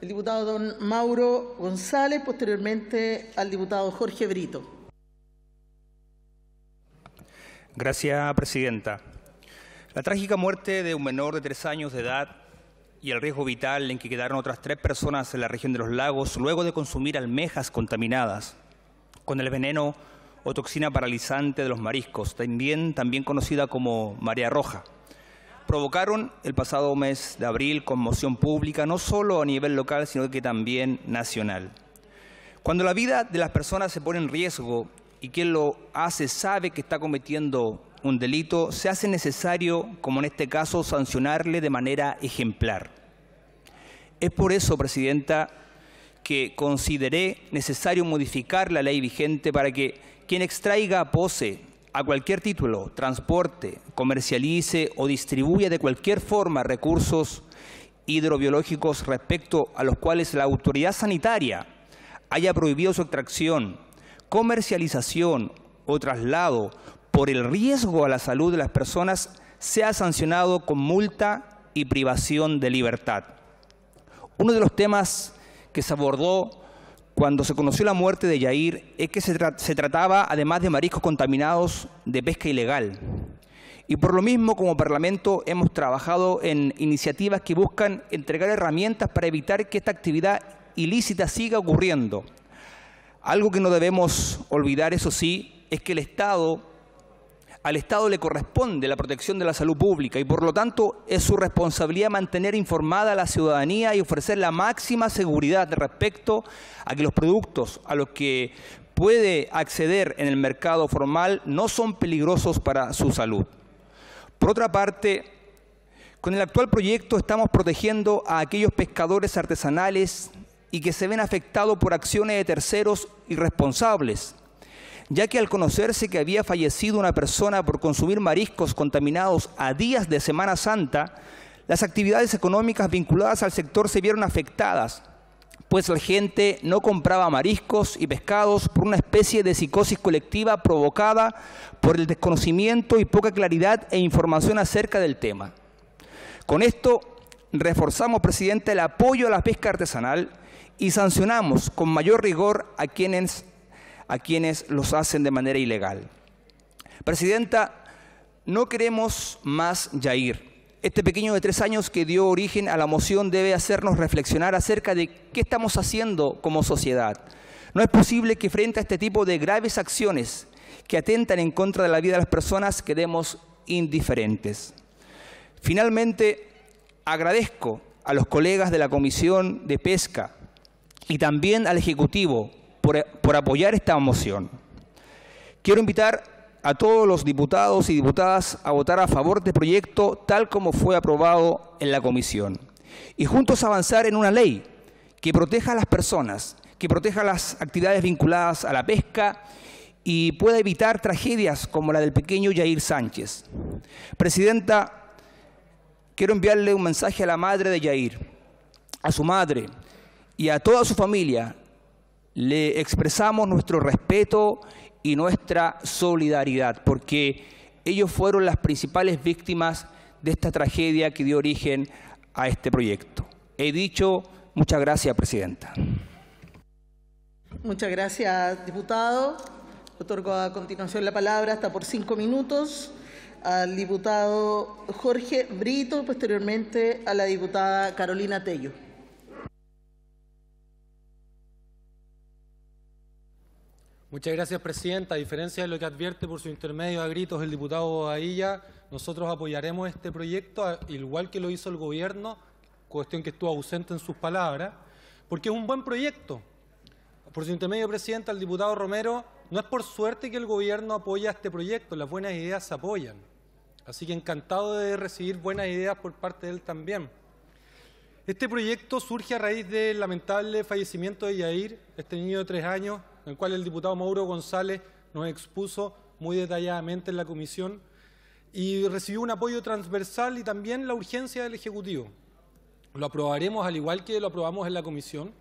el diputado don Mauro González, posteriormente al diputado Jorge Brito. Gracias, presidenta. La trágica muerte de un menor de tres años de edad y el riesgo vital en que quedaron otras tres personas en la región de los lagos luego de consumir almejas contaminadas con el veneno o toxina paralizante de los mariscos, también, también conocida como marea roja, provocaron el pasado mes de abril conmoción pública, no solo a nivel local, sino que también nacional. Cuando la vida de las personas se pone en riesgo y quien lo hace sabe que está cometiendo un delito, se hace necesario, como en este caso, sancionarle de manera ejemplar. Es por eso, Presidenta, que consideré necesario modificar la ley vigente para que quien extraiga posee pose a cualquier título, transporte, comercialice o distribuya de cualquier forma recursos hidrobiológicos respecto a los cuales la autoridad sanitaria haya prohibido su extracción, comercialización o traslado por el riesgo a la salud de las personas sea sancionado con multa y privación de libertad. Uno de los temas que se abordó cuando se conoció la muerte de Yair es que se trataba, además de mariscos contaminados, de pesca ilegal. Y por lo mismo, como Parlamento, hemos trabajado en iniciativas que buscan entregar herramientas para evitar que esta actividad ilícita siga ocurriendo. Algo que no debemos olvidar, eso sí, es que el Estado al Estado le corresponde la protección de la salud pública y por lo tanto es su responsabilidad mantener informada a la ciudadanía y ofrecer la máxima seguridad respecto a que los productos a los que puede acceder en el mercado formal no son peligrosos para su salud. Por otra parte, con el actual proyecto estamos protegiendo a aquellos pescadores artesanales y que se ven afectados por acciones de terceros irresponsables ya que al conocerse que había fallecido una persona por consumir mariscos contaminados a días de Semana Santa, las actividades económicas vinculadas al sector se vieron afectadas, pues la gente no compraba mariscos y pescados por una especie de psicosis colectiva provocada por el desconocimiento y poca claridad e información acerca del tema. Con esto, reforzamos, presidente, el apoyo a la pesca artesanal y sancionamos con mayor rigor a quienes a quienes los hacen de manera ilegal. Presidenta, no queremos más Yair. Este pequeño de tres años que dio origen a la moción debe hacernos reflexionar acerca de qué estamos haciendo como sociedad. No es posible que frente a este tipo de graves acciones que atentan en contra de la vida de las personas quedemos indiferentes. Finalmente, agradezco a los colegas de la Comisión de Pesca y también al Ejecutivo por, apoyar esta moción. Quiero invitar a todos los diputados y diputadas a votar a favor del proyecto tal como fue aprobado en la comisión y juntos avanzar en una ley que proteja a las personas, que proteja las actividades vinculadas a la pesca y pueda evitar tragedias como la del pequeño Yair Sánchez. Presidenta, quiero enviarle un mensaje a la madre de Yair, a su madre y a toda su familia le expresamos nuestro respeto y nuestra solidaridad, porque ellos fueron las principales víctimas de esta tragedia que dio origen a este proyecto. He dicho, muchas gracias, Presidenta. Muchas gracias, diputado. Otorgo a continuación la palabra, hasta por cinco minutos, al diputado Jorge Brito, posteriormente a la diputada Carolina Tello. Muchas gracias, Presidenta. A diferencia de lo que advierte por su intermedio a gritos el diputado Bobadilla, nosotros apoyaremos este proyecto, igual que lo hizo el Gobierno, cuestión que estuvo ausente en sus palabras, porque es un buen proyecto. Por su intermedio, Presidenta, el diputado Romero, no es por suerte que el Gobierno apoya este proyecto, las buenas ideas se apoyan. Así que encantado de recibir buenas ideas por parte de él también. Este proyecto surge a raíz del lamentable fallecimiento de Yair, este niño de tres años, el cual el diputado Mauro González nos expuso muy detalladamente en la comisión y recibió un apoyo transversal y también la urgencia del Ejecutivo. Lo aprobaremos al igual que lo aprobamos en la comisión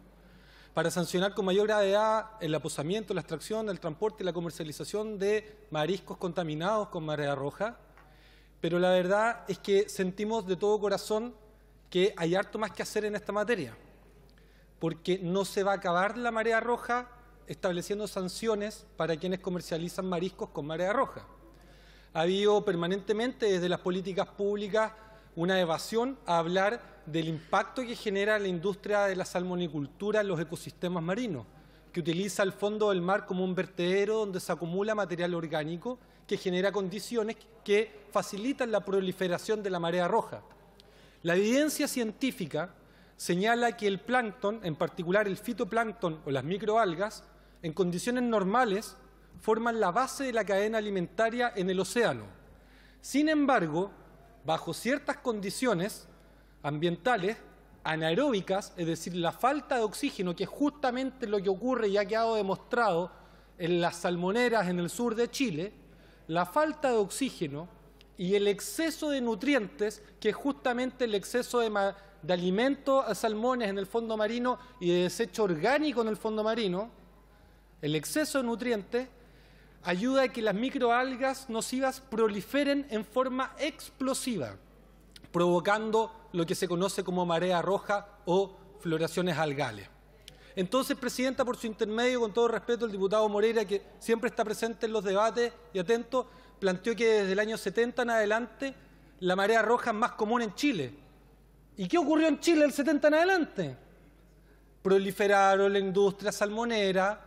para sancionar con mayor gravedad el aposamiento, la extracción, el transporte y la comercialización de mariscos contaminados con marea roja. Pero la verdad es que sentimos de todo corazón que hay harto más que hacer en esta materia, porque no se va a acabar la marea roja estableciendo sanciones para quienes comercializan mariscos con marea roja. Ha habido permanentemente desde las políticas públicas una evasión a hablar del impacto que genera la industria de la salmonicultura en los ecosistemas marinos, que utiliza el fondo del mar como un vertedero donde se acumula material orgánico que genera condiciones que facilitan la proliferación de la marea roja. La evidencia científica señala que el plancton, en particular el fitoplancton o las microalgas, en condiciones normales, forman la base de la cadena alimentaria en el océano. Sin embargo, bajo ciertas condiciones ambientales, anaeróbicas, es decir, la falta de oxígeno, que es justamente lo que ocurre y ha quedado demostrado en las salmoneras en el sur de Chile, la falta de oxígeno y el exceso de nutrientes, que es justamente el exceso de, alimentos a eh, salmones en el fondo marino y de desecho orgánico en el fondo marino, el exceso de nutrientes ayuda a que las microalgas nocivas proliferen en forma explosiva, provocando lo que se conoce como marea roja o floraciones algales. Entonces, Presidenta, por su intermedio, con todo respeto, el diputado Moreira, que siempre está presente en los debates y atento, planteó que desde el año 70 en adelante la marea roja es más común en Chile. ¿Y qué ocurrió en Chile el 70 en adelante? Proliferaron la industria salmonera,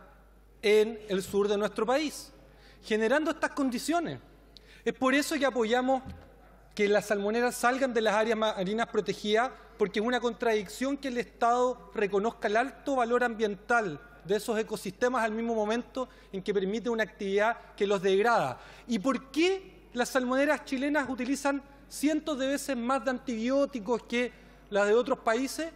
en el sur de nuestro país, generando estas condiciones. Es por eso que apoyamos que las salmoneras salgan de las áreas marinas protegidas, porque es una contradicción que el Estado reconozca el alto valor ambiental de esos ecosistemas al mismo momento en que permite una actividad que los degrada. ¿Y por qué las salmoneras chilenas utilizan cientos de veces más de antibióticos que las de otros países?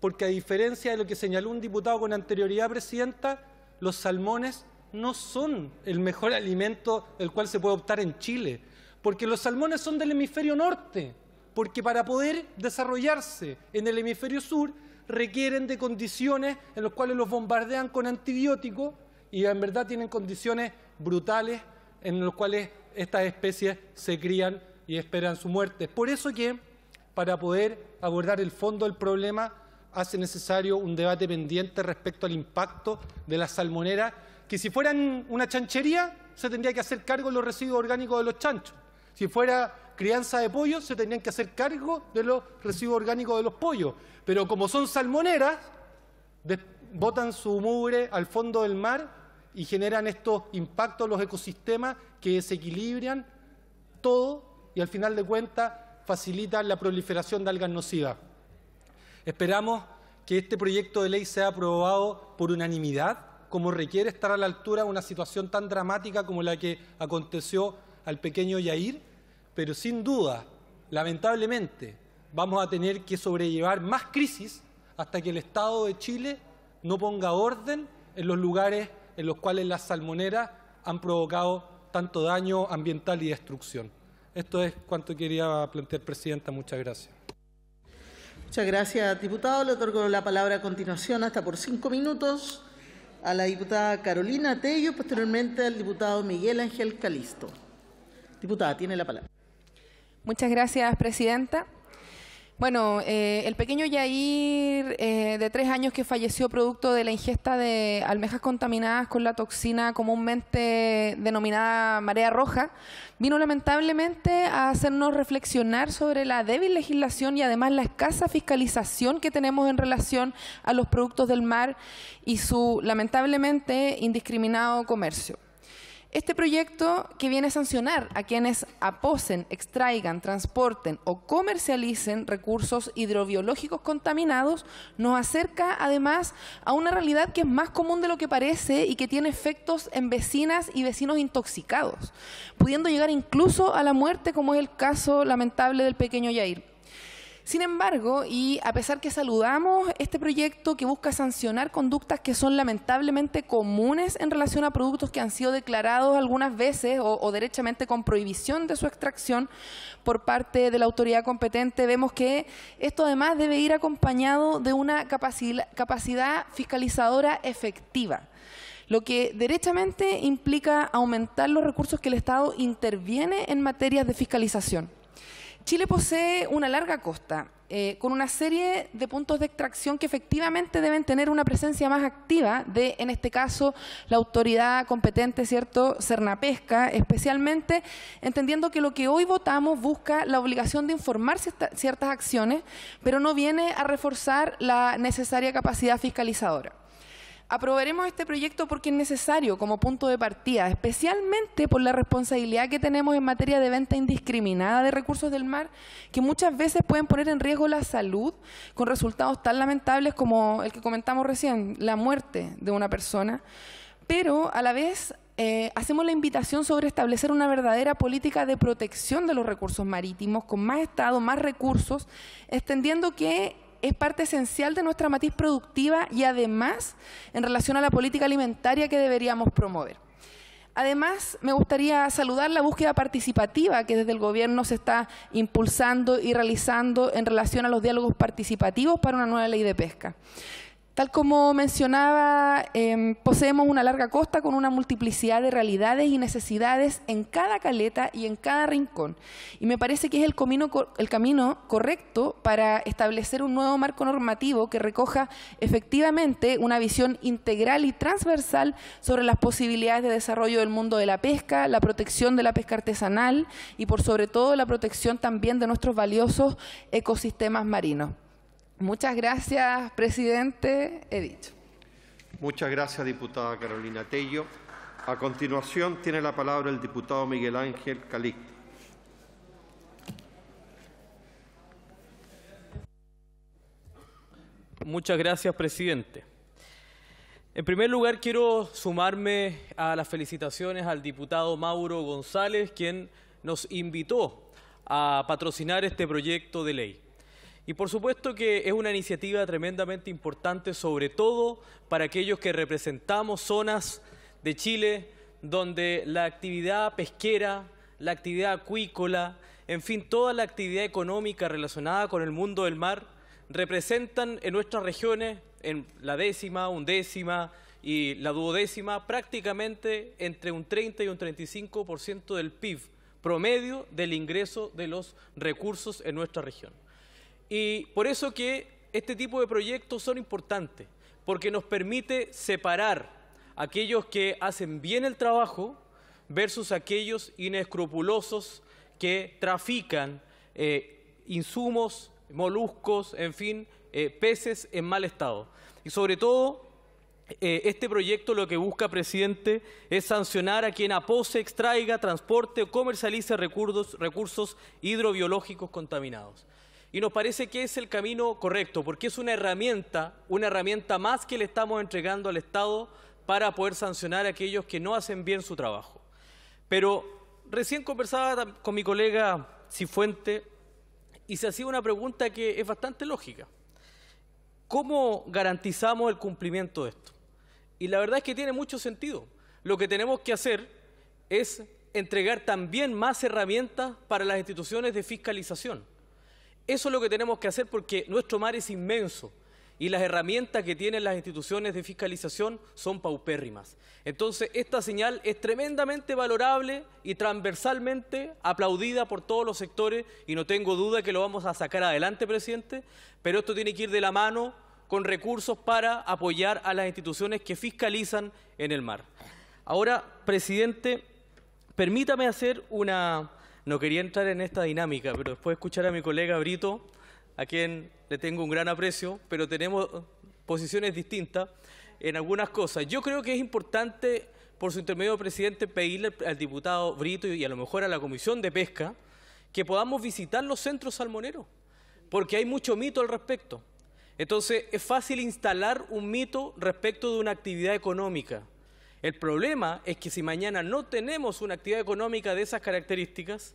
Porque a diferencia de lo que señaló un diputado con anterioridad, Presidenta, los salmones no son el mejor alimento del cual se puede optar en Chile, porque los salmones son del hemisferio norte, porque para poder desarrollarse en el hemisferio sur requieren de condiciones en las cuales los bombardean con antibióticos y en verdad tienen condiciones brutales en las cuales estas especies se crían y esperan su muerte. Por eso que para poder abordar el fondo del problema hace necesario un debate pendiente respecto al impacto de las salmoneras, que si fueran una chanchería, se tendría que hacer cargo de los residuos orgánicos de los chanchos. Si fuera crianza de pollos, se tendrían que hacer cargo de los residuos orgánicos de los pollos. Pero como son salmoneras, botan su mugre al fondo del mar y generan estos impactos en los ecosistemas que desequilibran todo y al final de cuentas facilitan la proliferación de algas nocivas. Esperamos que este proyecto de ley sea aprobado por unanimidad, como requiere estar a la altura de una situación tan dramática como la que aconteció al pequeño Yair, pero sin duda, lamentablemente, vamos a tener que sobrellevar más crisis hasta que el Estado de Chile no ponga orden en los lugares en los cuales las salmoneras han provocado tanto daño ambiental y destrucción. Esto es cuanto quería plantear, Presidenta. Muchas gracias. Muchas gracias, diputado. Le otorgo la palabra a continuación, hasta por cinco minutos, a la diputada Carolina Tello, posteriormente al diputado Miguel Ángel Calisto. Diputada, tiene la palabra. Muchas gracias, presidenta. Bueno, eh, el pequeño Yair eh, de tres años que falleció producto de la ingesta de almejas contaminadas con la toxina comúnmente denominada marea roja, vino lamentablemente a hacernos reflexionar sobre la débil legislación y además la escasa fiscalización que tenemos en relación a los productos del mar y su lamentablemente indiscriminado comercio. Este proyecto que viene a sancionar a quienes aposen, extraigan, transporten o comercialicen recursos hidrobiológicos contaminados nos acerca además a una realidad que es más común de lo que parece y que tiene efectos en vecinas y vecinos intoxicados, pudiendo llegar incluso a la muerte como es el caso lamentable del pequeño Yair. Sin embargo, y a pesar que saludamos este proyecto que busca sancionar conductas que son lamentablemente comunes en relación a productos que han sido declarados algunas veces o, derechamente con prohibición de su extracción por parte de la autoridad competente, vemos que esto además debe ir acompañado de una capacidad fiscalizadora efectiva lo que derechamente implica aumentar los recursos que el Estado interviene en materias de fiscalización. Chile posee una larga costa, eh, con una serie de puntos de extracción que efectivamente deben tener una presencia más activa de, en este caso, la autoridad competente, ¿cierto?, Cernapesca, especialmente entendiendo que lo que hoy votamos busca la obligación de informar ciertas acciones, pero no viene a reforzar la necesaria capacidad fiscalizadora. Aprobaremos este proyecto porque es necesario como punto de partida, especialmente por la responsabilidad que tenemos en materia de venta indiscriminada de recursos del mar, que muchas veces pueden poner en riesgo la salud con resultados tan lamentables como el que comentamos recién, la muerte de una persona. Pero a la vez eh, hacemos la invitación sobre establecer una verdadera política de protección de los recursos marítimos, con más Estado, más recursos, extendiendo que es parte esencial de nuestra matriz productiva y además en relación a la política alimentaria que deberíamos promover. Además, me gustaría saludar la búsqueda participativa que desde el Gobierno se está impulsando y realizando en relación a los diálogos participativos para una nueva ley de pesca. Tal como mencionaba, em, poseemos una larga costa con una multiplicidad de realidades y necesidades en cada caleta y en cada rincón. Y me parece que es el camino correcto para establecer un nuevo marco normativo que recoja efectivamente una visión integral y transversal sobre las posibilidades de desarrollo del mundo de la pesca, la protección de la pesca artesanal y por sobre todo la protección también de nuestros valiosos ecosistemas marinos. Muchas gracias, presidente. He dicho. Muchas gracias, diputada Carolina Tello. A continuación tiene la palabra el diputado Miguel Ángel Calixto. Muchas gracias, presidente. En primer lugar, quiero sumarme a las felicitaciones al diputado Mauro González, quien nos invitó a patrocinar este proyecto de ley. Y por supuesto que es una iniciativa tremendamente importante, sobre todo para aquellos que representamos zonas de Chile donde la actividad pesquera, la actividad acuícola, en fin, toda la actividad económica relacionada con el mundo del mar, representan en nuestras regiones, en la décima, undécima y la duodécima, prácticamente entre un 30 y un 35% del PIB promedio del ingreso de los recursos en nuestra región. Y por eso que este tipo de proyectos son importantes, porque nos permite separar aquellos que hacen bien el trabajo versus aquellos inescrupulosos que trafican eh, insumos, moluscos, en fin, eh, peces en mal estado. Y sobre todo, eh, este proyecto lo que busca, presidente, es sancionar a quien apose, extraiga, transporte o comercialice recursos hidrobiológicos contaminados y nos parece que es el camino correcto, porque es una herramienta, una herramienta más que le estamos entregando al Estado para poder sancionar a aquellos que no hacen bien su trabajo. Pero recién conversaba con mi colega Cifuente y se hacía una pregunta que es bastante lógica. ¿Cómo garantizamos el cumplimiento de esto? Y la verdad es que tiene mucho sentido. Lo que tenemos que hacer es entregar también más herramientas para las instituciones de fiscalización. Eso es lo que tenemos que hacer porque nuestro mar es inmenso y las herramientas que tienen las instituciones de fiscalización son paupérrimas. Entonces, esta señal es tremendamente valorable y transversalmente aplaudida por todos los sectores y no tengo duda que lo vamos a sacar adelante, presidente, pero esto tiene que ir de la mano con recursos para apoyar a las instituciones que fiscalizan en el mar. Ahora, presidente, permítame hacer una no quería entrar en esta dinámica, pero después de escuchar a mi colega Brito, a quien le tengo un gran aprecio, pero tenemos posiciones distintas en algunas cosas. Yo creo que es importante, por su intermedio, presidente, pedirle al diputado Brito y a lo mejor a la Comisión de Pesca que podamos visitar los centros salmoneros, porque hay mucho mito al respecto. Entonces, es fácil instalar un mito respecto de una actividad económica. El problema es que si mañana no tenemos una actividad económica de esas características,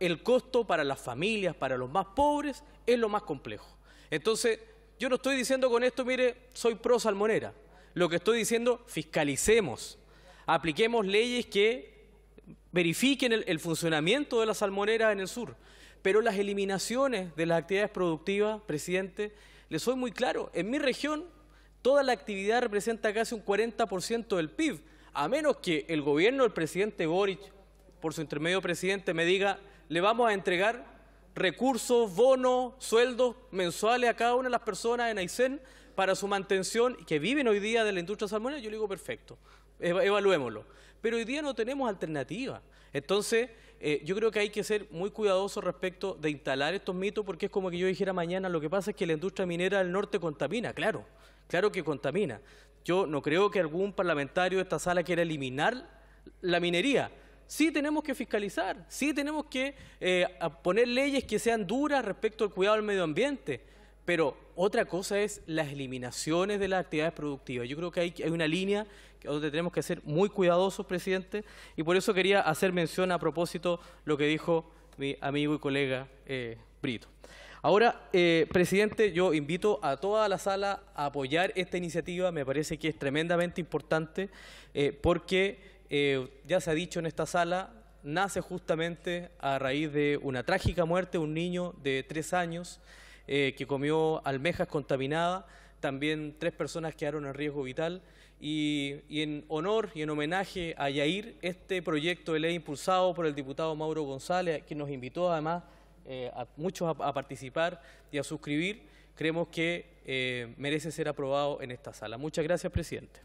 el costo para las familias, para los más pobres, es lo más complejo. Entonces, yo no estoy diciendo con esto, mire, soy pro salmonera. Lo que estoy diciendo, fiscalicemos, apliquemos leyes que verifiquen el, funcionamiento de las salmoneras en el sur. Pero las eliminaciones de las actividades productivas, presidente, les soy muy claro, en mi región toda la actividad representa casi un 40% del PIB, a menos que el gobierno del presidente Boric, por su intermedio presidente, me diga, le vamos a entregar recursos, bonos, sueldos mensuales a cada una de las personas en Aysén para su mantención, que viven hoy día de la industria salmonera, yo le digo perfecto, evaluémoslo. Pero hoy día no tenemos alternativa. Entonces, eh, yo creo que hay que ser muy cuidadoso respecto de instalar estos mitos, porque es como que yo dijera mañana, lo que pasa es que la industria minera del norte contamina, claro, Claro que contamina. Yo no creo que algún parlamentario de esta sala quiera eliminar la minería. Sí tenemos que fiscalizar, sí tenemos que eh, poner leyes que sean duras respecto al cuidado del medio ambiente. Pero otra cosa es las eliminaciones de las actividades productivas. Yo creo que hay, una línea donde tenemos que ser muy cuidadosos, presidente, y por eso quería hacer mención a propósito lo que dijo mi amigo y colega eh, Brito. Ahora, eh, presidente, yo invito a toda la sala a apoyar esta iniciativa. Me parece que es tremendamente importante eh, porque, eh, ya se ha dicho en esta sala, nace justamente a raíz de una trágica muerte un niño de tres años que comió almejas contaminadas. También tres personas quedaron en riesgo vital. Y, y, en honor y en homenaje a Yair, este proyecto de ley impulsado por el diputado Mauro González, que nos invitó además eh, muchos a, participar y a suscribir, creemos que eh, merece ser aprobado en esta sala. Muchas gracias, presidente.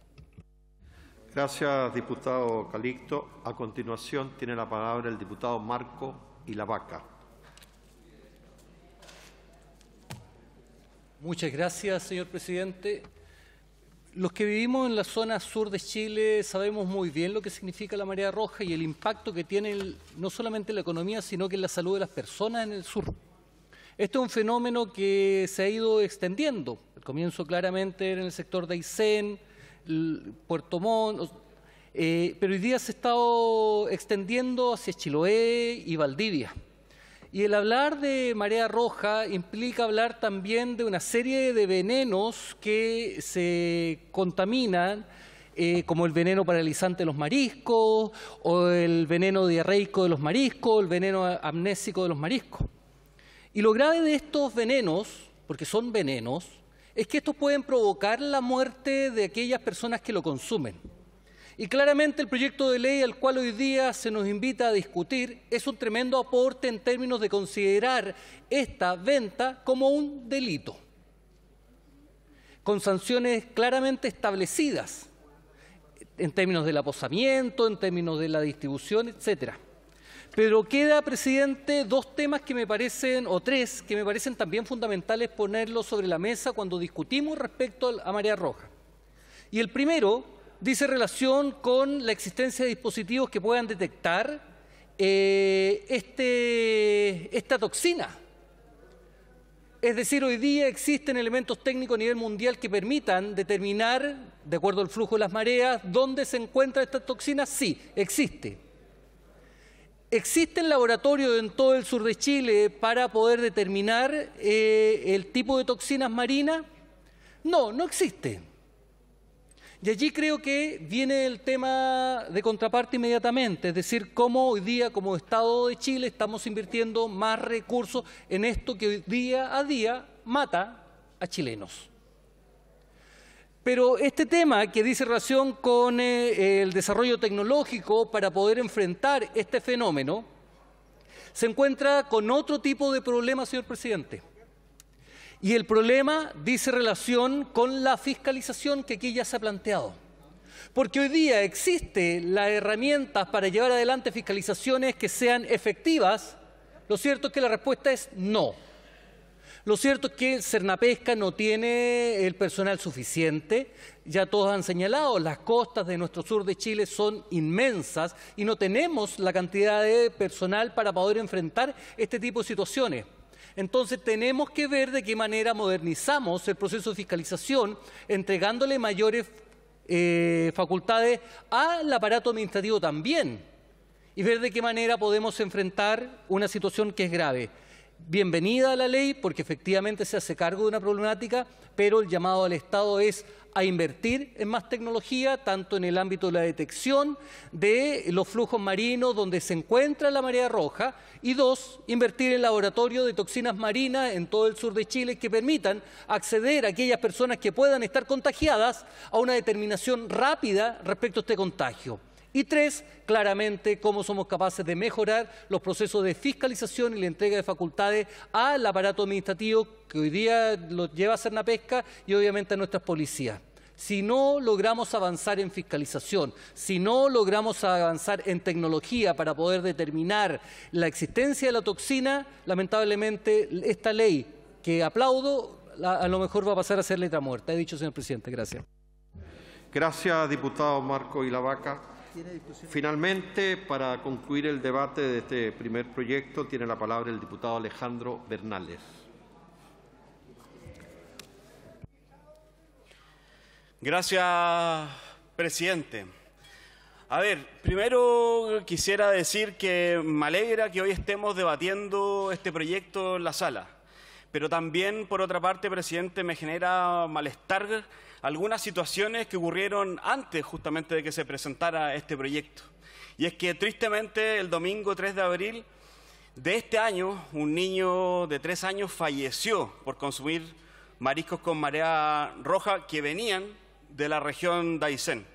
Gracias, diputado Calixto. A continuación tiene la palabra el diputado Marco Ilavaca. Muchas gracias, señor presidente. Los que vivimos en la zona sur de Chile sabemos muy bien lo que significa la marea roja y el impacto que tiene no solamente en la economía, sino que en la salud de las personas en el sur. Este es un fenómeno que se ha ido extendiendo. El comienzo claramente era en el sector de Aysén, Puerto Montt, eh, pero hoy día se ha estado extendiendo hacia Chiloé y Valdivia. Y el hablar de marea roja implica hablar también de una serie de venenos que se contaminan, eh, como el veneno paralizante de los mariscos, o el veneno diarreico de los mariscos, o el veneno amnésico de los mariscos. Y lo grave de estos venenos, porque son venenos, es que estos pueden provocar la muerte de aquellas personas que lo consumen. Y claramente el proyecto de ley al cual hoy día se nos invita a discutir es un tremendo aporte en términos de considerar esta venta como un delito, con sanciones claramente establecidas en términos del aposamiento, en términos de la distribución, etcétera. Pero queda, presidente, dos temas que me parecen, o tres, que me parecen también fundamentales ponerlos sobre la mesa cuando discutimos respecto a María Roja. Y el primero dice relación con la existencia de dispositivos que puedan detectar eh, este, esta toxina. Es decir, hoy día existen elementos técnicos a nivel mundial que permitan determinar, de acuerdo al flujo de las mareas, dónde se encuentra esta toxina. Sí, existe. Existen laboratorios en todo el sur de Chile para poder determinar eh, el tipo de toxinas marinas. No, no existe. Y allí creo que viene el tema de contraparte inmediatamente, es decir, cómo hoy día como Estado de Chile estamos invirtiendo más recursos en esto que hoy día a día mata a chilenos. Pero este tema que dice relación con eh, el desarrollo tecnológico para poder enfrentar este fenómeno, se encuentra con otro tipo de problema, señor presidente. Y el problema dice relación con la fiscalización que aquí ya se ha planteado. Porque hoy día existe las herramientas para llevar adelante fiscalizaciones que sean efectivas. Lo cierto es que la respuesta es no. Lo cierto es que Cernapesca no tiene el personal suficiente. Ya todos han señalado, las costas de nuestro sur de Chile son inmensas y no tenemos la cantidad de personal para poder enfrentar este tipo de situaciones. Entonces tenemos que ver de qué manera modernizamos el proceso de fiscalización, entregándole mayores eh, facultades al aparato administrativo también, y ver de qué manera podemos enfrentar una situación que es grave. Bienvenida a la ley porque efectivamente se hace cargo de una problemática, pero el llamado al Estado es a invertir en más tecnología, tanto en el ámbito de la detección de los flujos marinos donde se encuentra la marea roja, y dos, invertir en laboratorios de toxinas marinas en todo el sur de Chile que permitan acceder a aquellas personas que puedan estar contagiadas a una determinación rápida respecto a este contagio. Y tres, claramente cómo somos capaces de mejorar los procesos de fiscalización y la entrega de facultades al aparato administrativo que hoy día lo lleva a hacer la pesca y obviamente a nuestras policías si no logramos avanzar en fiscalización, si no logramos avanzar en tecnología para poder determinar la existencia de la toxina, lamentablemente esta ley que aplaudo a lo mejor va a pasar a ser letra muerta. He dicho, señor presidente. Gracias. Gracias, diputado Marco y la Finalmente, para concluir el debate de este primer proyecto, tiene la palabra el diputado Alejandro Bernales. Gracias, presidente. A ver, primero quisiera decir que me alegra que hoy estemos debatiendo este proyecto en la sala, pero también, por otra parte, presidente, me genera malestar algunas situaciones que ocurrieron antes justamente de que se presentara este proyecto. Y es que tristemente el domingo 3 de abril de este año, un niño de tres años falleció por consumir mariscos con marea roja que venían de la región de Aysén.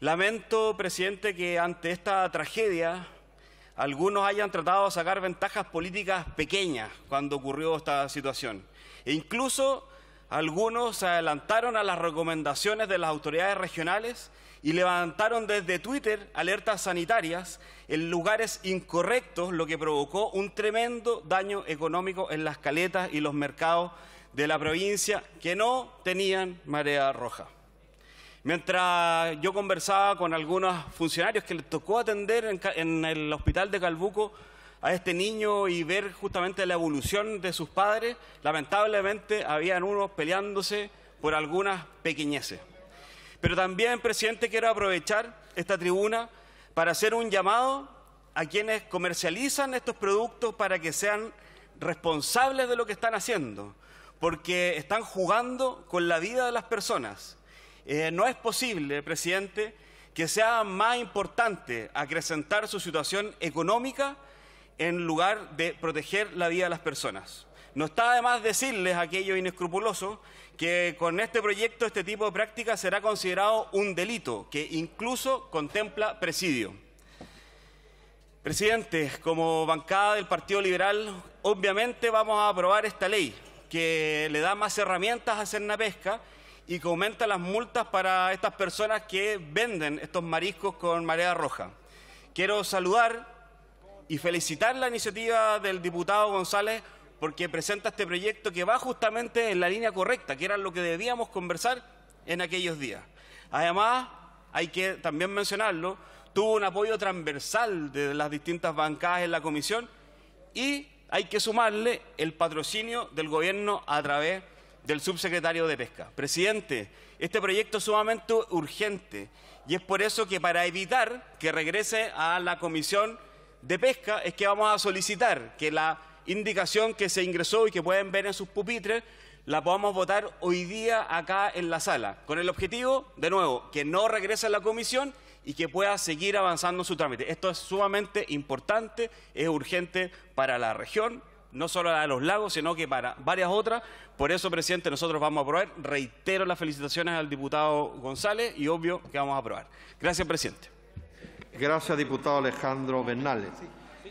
Lamento, presidente, que ante esta tragedia algunos hayan tratado de sacar ventajas políticas pequeñas cuando ocurrió esta situación. E incluso algunos se adelantaron a las recomendaciones de las autoridades regionales y levantaron desde Twitter alertas sanitarias en lugares incorrectos, lo que provocó un tremendo daño económico en las caletas y los mercados de la provincia que no tenían marea roja. Mientras yo conversaba con algunos funcionarios que les tocó atender en, el hospital de Calbuco, a este niño y ver justamente la evolución de sus padres, lamentablemente habían unos peleándose por algunas pequeñeces. Pero también, presidente, quiero aprovechar esta tribuna para hacer un llamado a quienes comercializan estos productos para que sean responsables de lo que están haciendo, porque están jugando con la vida de las personas. Eh, no es posible, presidente, que sea más importante acrecentar su situación económica en lugar de proteger la vida de las personas. No está además decirles a aquellos inescrupulosos que con este proyecto este tipo de práctica será considerado un delito que incluso contempla presidio. Presidente, como bancada del Partido Liberal, obviamente vamos a aprobar esta ley que le da más herramientas a pesca y que aumenta las multas para estas personas que venden estos mariscos con marea roja. Quiero saludar y felicitar la iniciativa del diputado González porque presenta este proyecto que va justamente en la línea correcta, que era lo que debíamos conversar en aquellos días. Además, hay que también mencionarlo, tuvo un apoyo transversal de las distintas bancadas en la comisión y hay que sumarle el patrocinio del gobierno a través del subsecretario de Pesca. Presidente, este proyecto es sumamente urgente y es por eso que para evitar que regrese a la comisión de pesca es que vamos a solicitar que la indicación que se ingresó y que pueden ver en sus pupitres la podamos votar hoy día acá en la sala, con el objetivo, de nuevo, que no regrese a la comisión y que pueda seguir avanzando su trámite. Esto es sumamente importante, es urgente para la región, no solo para los lagos, sino que para varias otras. Por eso, presidente, nosotros vamos a aprobar. Reitero las felicitaciones al diputado González y obvio que vamos a aprobar. Gracias, presidente. Gracias, diputado Alejandro Bernales.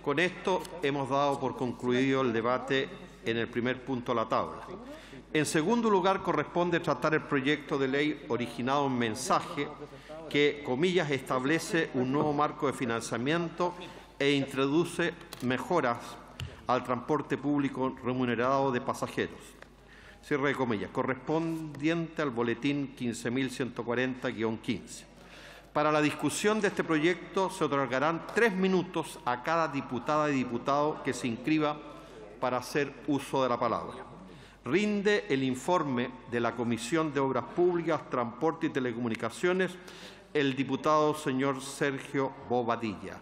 Con esto hemos dado por concluido el debate en el primer punto de la tabla. En segundo lugar, corresponde tratar el proyecto de ley originado en mensaje que, comillas, establece un nuevo marco de financiamiento e introduce mejoras al transporte público remunerado de pasajeros. Cierre de comillas, correspondiente al boletín 15.140-15. Para la discusión de este proyecto se otorgarán tres minutos a cada diputada y diputado que se inscriba para hacer uso de la palabra. Rinde el informe de la Comisión de Obras Públicas, Transporte y Telecomunicaciones el diputado señor Sergio Bobadilla.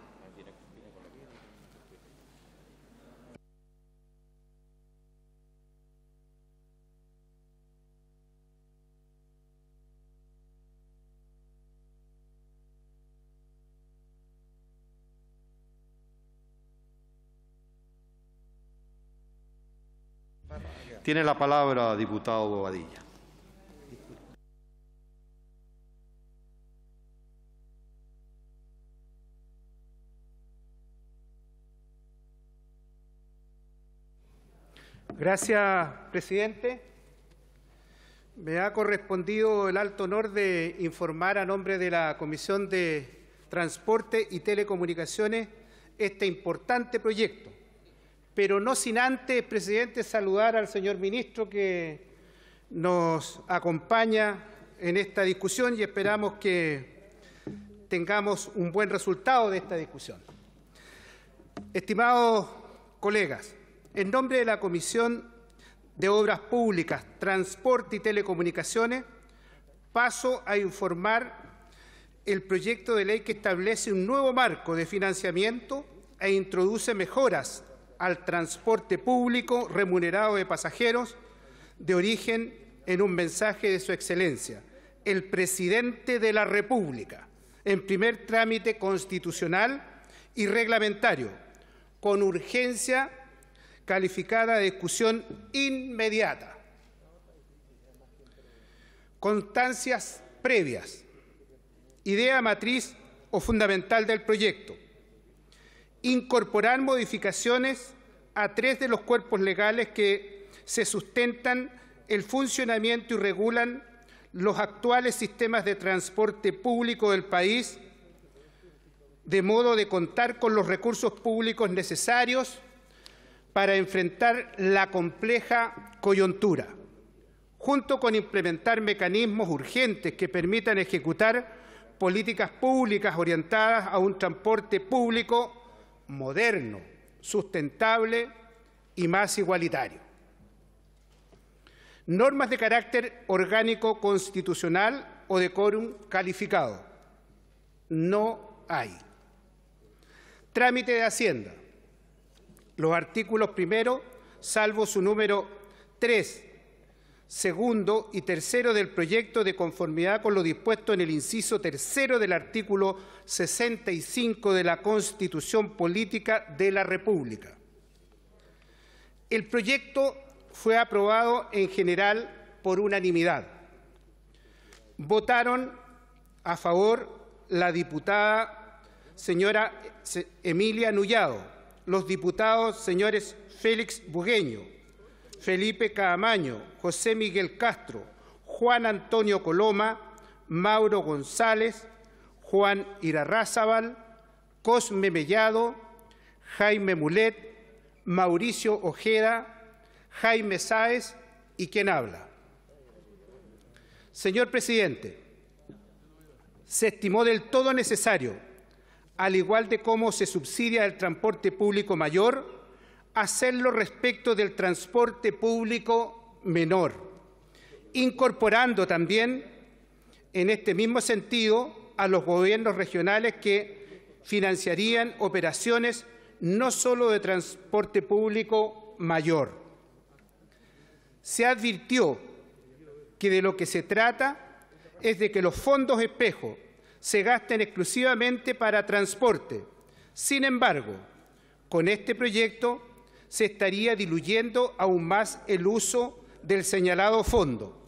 Tiene la palabra, diputado Bobadilla. Gracias, presidente. Me ha correspondido el alto honor de informar a nombre de la Comisión de Transporte y Telecomunicaciones este importante proyecto pero no sin antes, presidente, saludar al señor ministro que nos acompaña en esta discusión y esperamos que tengamos un buen resultado de esta discusión. Estimados colegas, en nombre de la Comisión de Obras Públicas, Transporte y Telecomunicaciones, paso a informar el proyecto de ley que establece un nuevo marco de financiamiento e introduce mejoras al transporte público remunerado de pasajeros de origen en un mensaje de su excelencia, el presidente de la República, en primer trámite constitucional y reglamentario, con urgencia calificada de discusión inmediata. Constancias previas, idea matriz o fundamental del proyecto, incorporar modificaciones a tres de los cuerpos legales que se sustentan el funcionamiento y regulan los actuales sistemas de transporte público del país, de modo de contar con los recursos públicos necesarios para enfrentar la compleja coyuntura, junto con implementar mecanismos urgentes que permitan ejecutar políticas públicas orientadas a un transporte público moderno, sustentable y más igualitario. Normas de carácter orgánico constitucional o de quórum calificado. No hay. Trámite de Hacienda. Los artículos primero, salvo su número 3, segundo y tercero del proyecto de conformidad con lo dispuesto en el inciso tercero del artículo 65 de la Constitución Política de la República. El proyecto fue aprobado en general por unanimidad. Votaron a favor la diputada señora Emilia Nullado, los diputados señores Félix Bugueño, Felipe Caamaño, José Miguel Castro, Juan Antonio Coloma, Mauro González, Juan Irarrázaval, Cosme Mellado, Jaime Mulet, Mauricio Ojeda, Jaime Sáez y quien habla. Señor presidente, se estimó del todo necesario, al igual de cómo se subsidia el transporte público mayor, hacerlo respecto del transporte público menor, incorporando también en este mismo sentido a los gobiernos regionales que financiarían operaciones no solo de transporte público mayor. Se advirtió que de lo que se trata es de que los fondos espejo se gasten exclusivamente para transporte. Sin embargo, con este proyecto se estaría diluyendo aún más el uso del señalado fondo,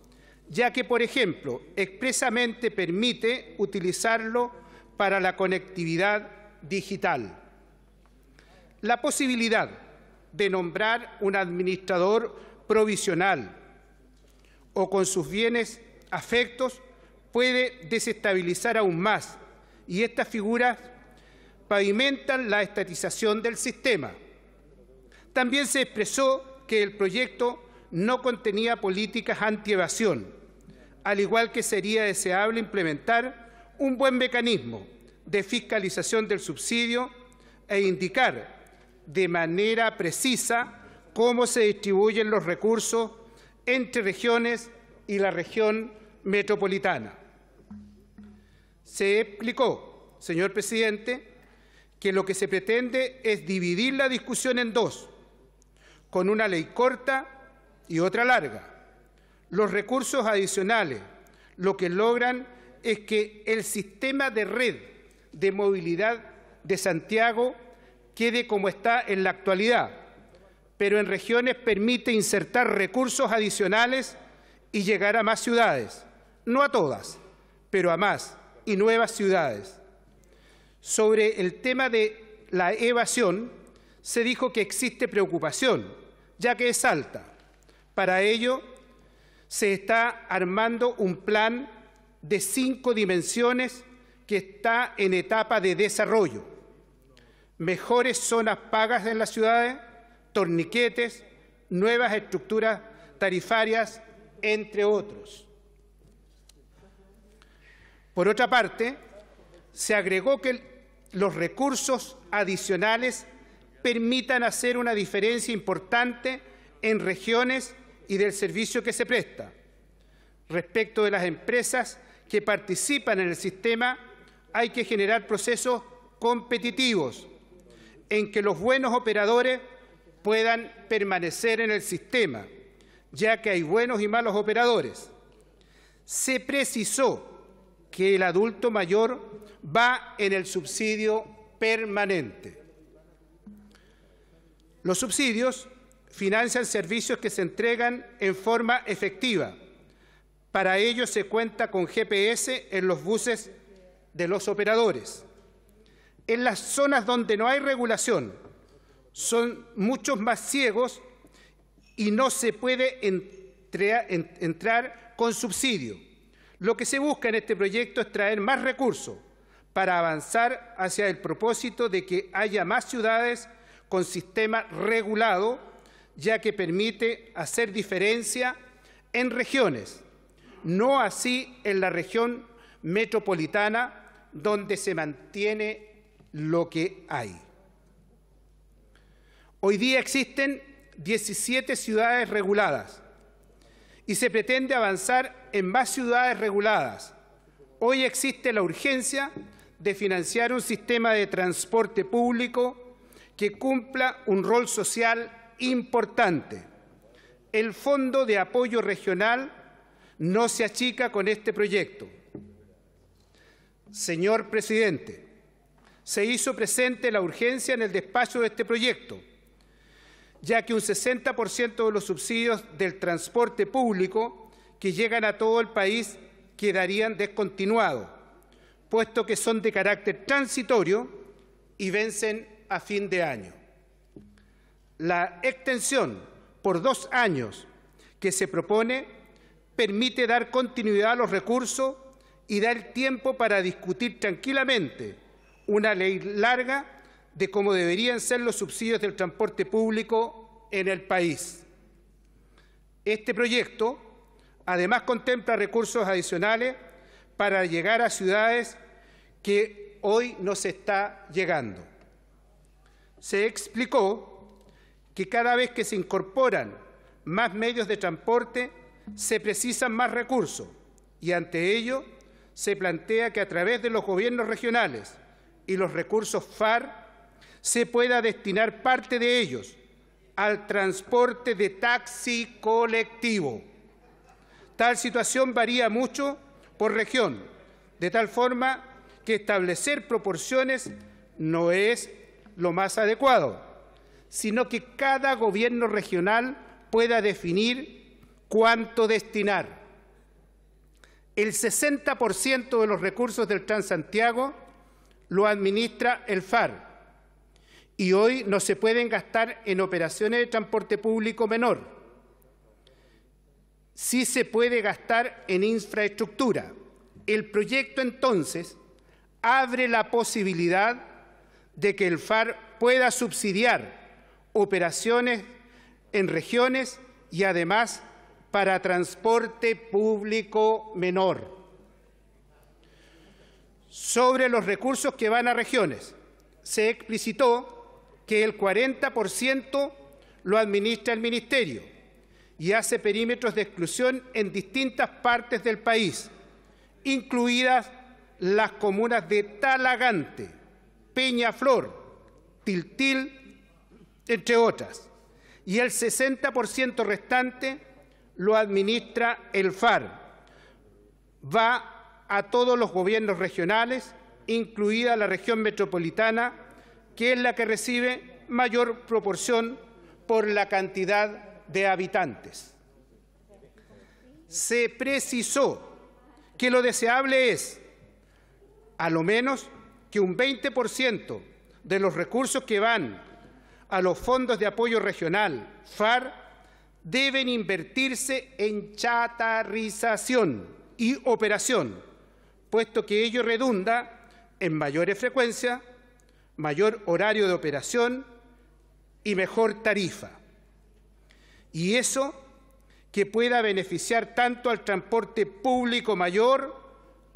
ya que, por ejemplo, expresamente permite utilizarlo para la conectividad digital. La posibilidad de nombrar un administrador provisional o con sus bienes afectos puede desestabilizar aún más y estas figuras pavimentan la estatización del sistema. También se expresó que el proyecto no contenía políticas anti-evasión, al igual que sería deseable implementar un buen mecanismo de fiscalización del subsidio e indicar de manera precisa cómo se distribuyen los recursos entre regiones y la región metropolitana. Se explicó, señor presidente, que lo que se pretende es dividir la discusión en dos, con una ley corta y otra larga. Los recursos adicionales lo que logran es que el sistema de red de movilidad de Santiago quede como está en la actualidad, pero en regiones permite insertar recursos adicionales y llegar a más ciudades, no a todas, pero a más y nuevas ciudades. Sobre el tema de la evasión, se dijo que existe preocupación ya que es alta. Para ello, se está armando un plan de cinco dimensiones que está en etapa de desarrollo. Mejores zonas pagas en las ciudades, torniquetes, nuevas estructuras tarifarias, entre otros. Por otra parte, se agregó que los recursos adicionales permitan hacer una diferencia importante en regiones y del servicio que se presta. Respecto de las empresas que participan en el sistema, hay que generar procesos competitivos en que los buenos operadores puedan permanecer en el sistema, ya que hay buenos y malos operadores. Se precisó que el adulto mayor va en el subsidio permanente. Los subsidios financian servicios que se entregan en forma efectiva. Para ello se cuenta con GPS en los buses de los operadores. En las zonas donde no hay regulación son muchos más ciegos y no se puede entrar con subsidio. Lo que se busca en este proyecto es traer más recursos para avanzar hacia el propósito de que haya más ciudades con sistema regulado, ya que permite hacer diferencia en regiones, no así en la región metropolitana donde se mantiene lo que hay. Hoy día existen 17 ciudades reguladas y se pretende avanzar en más ciudades reguladas. Hoy existe la urgencia de financiar un sistema de transporte público que cumpla un rol social importante. El Fondo de Apoyo Regional no se achica con este proyecto. Señor presidente, se hizo presente la urgencia en el despacho de este proyecto, ya que un 60% de los subsidios del transporte público que llegan a todo el país quedarían descontinuados, puesto que son de carácter transitorio y vencen a fin de año. La extensión por dos años que se propone permite dar continuidad a los recursos y dar tiempo para discutir tranquilamente una ley larga de cómo deberían ser los subsidios del transporte público en el país. Este proyecto además contempla recursos adicionales para llegar a ciudades que hoy no se está llegando se explicó que cada vez que se incorporan más medios de transporte, se precisan más recursos y ante ello se plantea que a través de los gobiernos regionales y los recursos FAR se pueda destinar parte de ellos al transporte de taxi colectivo. Tal situación varía mucho por región, de tal forma que establecer proporciones no es lo más adecuado, sino que cada gobierno regional pueda definir cuánto destinar. El 60% de los recursos del Transantiago lo administra el FAR y hoy no se pueden gastar en operaciones de transporte público menor. Sí se puede gastar en infraestructura. El proyecto entonces abre la posibilidad de que el FAR pueda subsidiar operaciones en regiones y además para transporte público menor. Sobre los recursos que van a regiones, se explicitó que el 40% lo administra el Ministerio y hace perímetros de exclusión en distintas partes del país, incluidas las comunas de Talagante, Peñaflor, Tiltil, entre otras. Y el 60% restante lo administra el FAR. Va a todos los gobiernos regionales, incluida la región metropolitana, que es la que recibe mayor proporción por la cantidad de habitantes. Se precisó que lo deseable es, a lo menos, que un 20% de los recursos que van a los fondos de apoyo regional, FAR, deben invertirse en chatarrización y operación, puesto que ello redunda en mayores frecuencias, mayor horario de operación y mejor tarifa. Y eso que pueda beneficiar tanto al transporte público mayor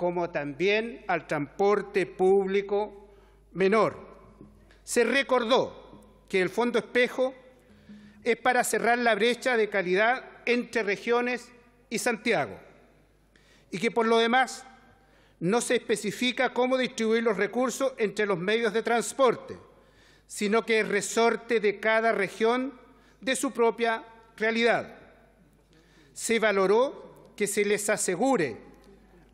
como también al transporte público menor. Se recordó que el Fondo Espejo es para cerrar la brecha de calidad entre regiones y Santiago y que por lo demás no se especifica cómo distribuir los recursos entre los medios de transporte, sino que es resorte de cada región de su propia realidad. Se valoró que se les asegure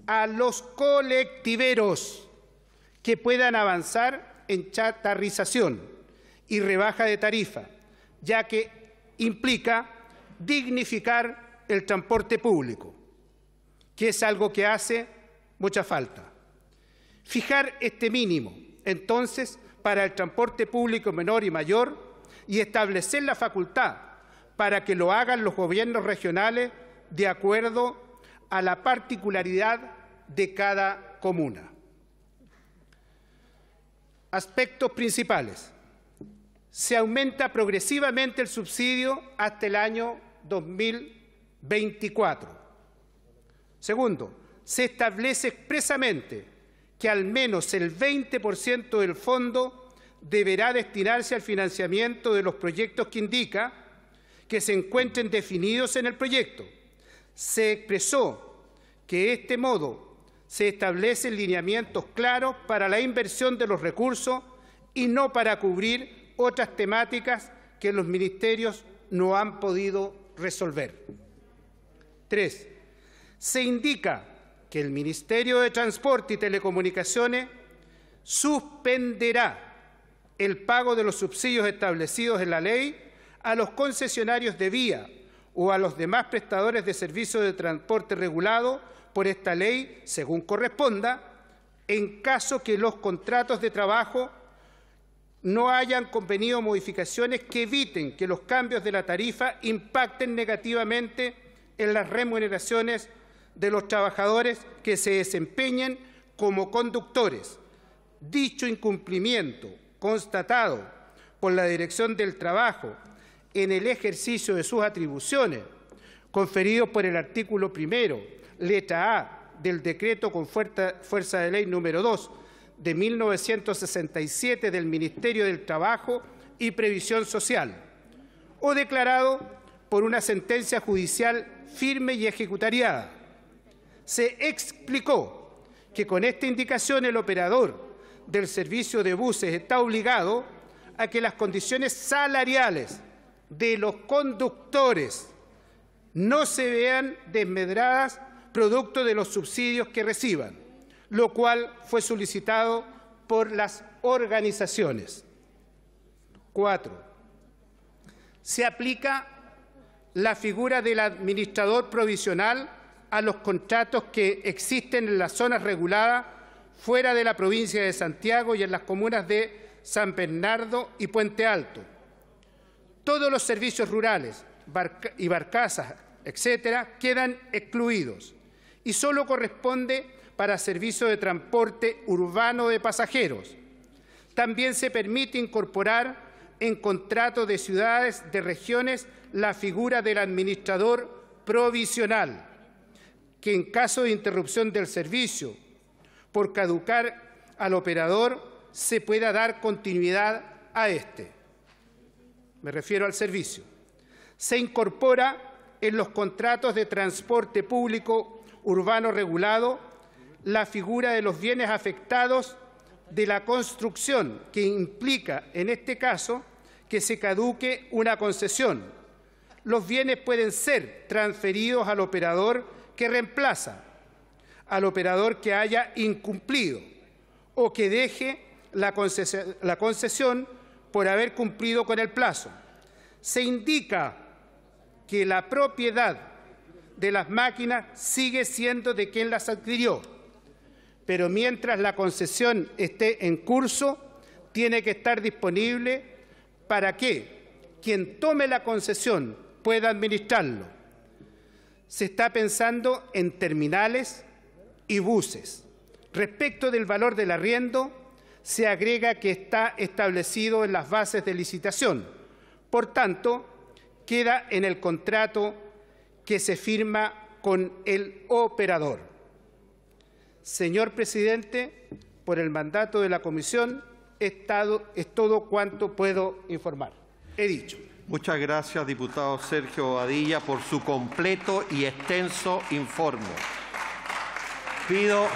a los colectiveros que puedan avanzar en chatarrización y rebaja de tarifa, ya que implica dignificar el transporte público, que es algo que hace mucha falta. Fijar este mínimo, entonces, para el transporte público menor y mayor y establecer la facultad para que lo hagan los gobiernos regionales de acuerdo a la particularidad de cada comuna. Aspectos principales. Se aumenta progresivamente el subsidio hasta el año 2024. Segundo, se establece expresamente que al menos el 20% del fondo deberá destinarse al financiamiento de los proyectos que indica que se encuentren definidos en el proyecto. Se expresó que este modo se establecen lineamientos claros para la inversión de los recursos y no para cubrir otras temáticas que los ministerios no han podido resolver. Tres, se indica que el Ministerio de Transporte y Telecomunicaciones suspenderá el pago de los subsidios establecidos en la ley a los concesionarios de vía o a los demás prestadores de servicios de transporte regulado por esta ley, según corresponda, en caso que los contratos de trabajo no hayan convenido modificaciones que eviten que los cambios de la tarifa impacten negativamente en las remuneraciones de los trabajadores que se desempeñen como conductores. Dicho incumplimiento constatado por la Dirección del Trabajo en el ejercicio de sus atribuciones, conferido por el artículo primero letra A del decreto con fuerza, de ley número 2 de 1967 del Ministerio del Trabajo y Previsión Social, o declarado por una sentencia judicial firme y ejecutariada. Se explicó que con esta indicación el operador del servicio de buses está obligado a que las condiciones salariales de los conductores no se vean desmedradas producto de los subsidios que reciban, lo cual fue solicitado por las organizaciones. Cuatro, se aplica la figura del administrador provisional a los contratos que existen en las zonas reguladas fuera de la provincia de Santiago y en las comunas de San Bernardo y Puente Alto. Todos los servicios rurales y barcazas, etcétera, quedan excluidos y solo corresponde para servicio de transporte urbano de pasajeros. También se permite incorporar en contratos de ciudades de regiones la figura del administrador provisional, que en caso de interrupción del servicio por caducar al operador se pueda dar continuidad a este. Me refiero al servicio. Se incorpora en los contratos de transporte público urbano regulado, la figura de los bienes afectados de la construcción, que implica, en este caso, que se caduque una concesión. Los bienes pueden ser transferidos al operador que reemplaza, al operador que haya incumplido o que deje la concesión, por haber cumplido con el plazo. Se indica que la propiedad de las máquinas sigue siendo de quien las adquirió, pero mientras la concesión esté en curso, tiene que estar disponible para que quien tome la concesión pueda administrarlo. Se está pensando en terminales y buses. Respecto del valor del arriendo, se agrega que está establecido en las bases de licitación. Por tanto, queda en el contrato que se firma con el operador. Señor presidente, por el mandato de la comisión, estado, es todo cuanto puedo informar. He dicho. Muchas gracias, diputado Sergio Badilla, por su completo y extenso informe. pido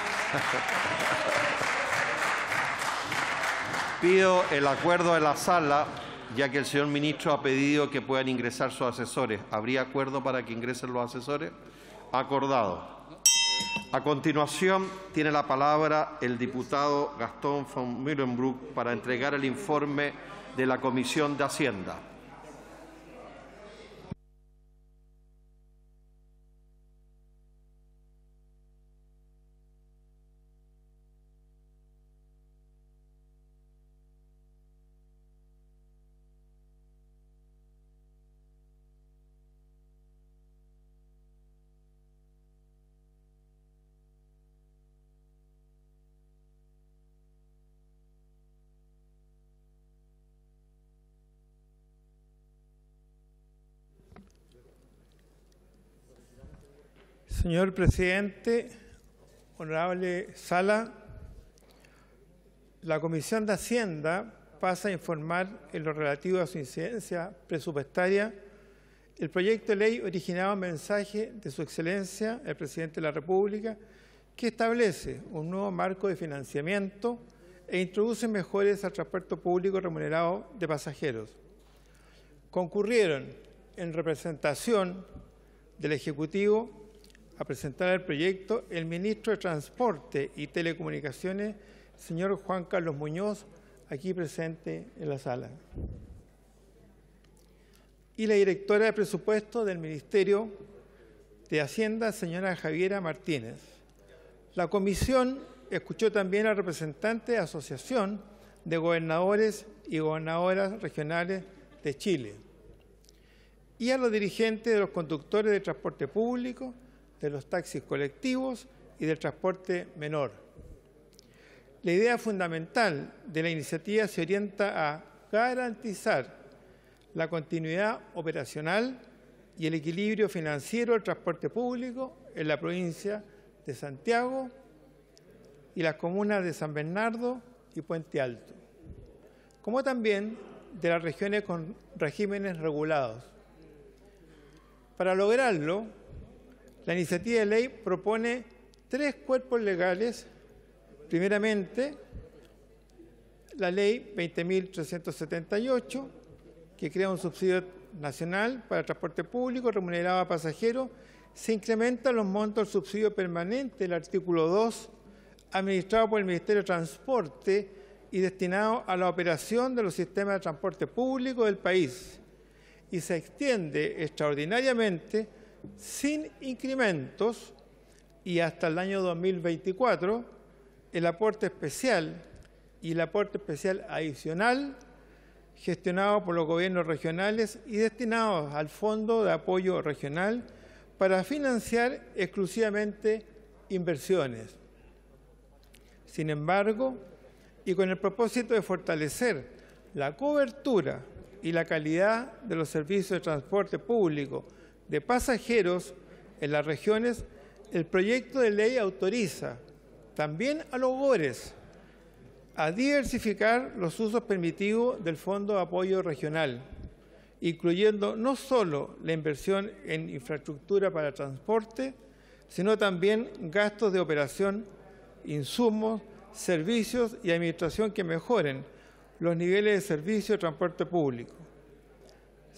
*laughs* el acuerdo de la sala ya que el señor ministro ha pedido que puedan ingresar sus asesores. ¿Habría acuerdo para que ingresen los asesores? Acordado. A continuación, tiene la palabra el diputado Gastón von Mühlenbrück para entregar el informe de la Comisión de Hacienda. Señor presidente, honorable sala, la Comisión de Hacienda pasa a informar en lo relativo a su incidencia presupuestaria el proyecto de ley originado en mensaje de su excelencia, el presidente de la República, que establece un nuevo marco de financiamiento e introduce mejores al transporte público remunerado de pasajeros. Concurrieron en representación del Ejecutivo a presentar el proyecto el ministro de Transporte y Telecomunicaciones, señor Juan Carlos Muñoz, aquí presente en la sala. Y la directora de presupuesto del Ministerio de Hacienda, señora Javiera Martínez. La comisión escuchó también al representante de la Asociación de Gobernadores y Gobernadoras Regionales de Chile y a los dirigentes de los conductores de transporte público, de los taxis colectivos y del transporte menor. La idea fundamental de la iniciativa se orienta a garantizar la continuidad operacional y el equilibrio financiero del transporte público en la provincia de Santiago y las comunas de San Bernardo y Puente Alto, como también de las regiones con regímenes regulados. Para lograrlo, la iniciativa de ley propone tres cuerpos legales. Primeramente, la ley 20.378, que crea un subsidio nacional para transporte público remunerado a pasajeros, se incrementan los montos del subsidio permanente del artículo 2, administrado por el Ministerio de Transporte y destinado a la operación de los sistemas de transporte público del país. Y se extiende extraordinariamente sin incrementos y hasta el año 2024 el aporte especial y el aporte especial adicional gestionado por los gobiernos regionales y destinados al Fondo de Apoyo Regional para financiar exclusivamente inversiones. Sin embargo, y con el propósito de fortalecer la cobertura y la calidad de los servicios de transporte público de pasajeros en las regiones, el proyecto de ley autoriza también a los gores a diversificar los usos permitidos del Fondo de Apoyo Regional, incluyendo no solo la inversión en infraestructura para transporte, sino también gastos de operación, insumos, servicios y administración que mejoren los niveles de servicio de transporte público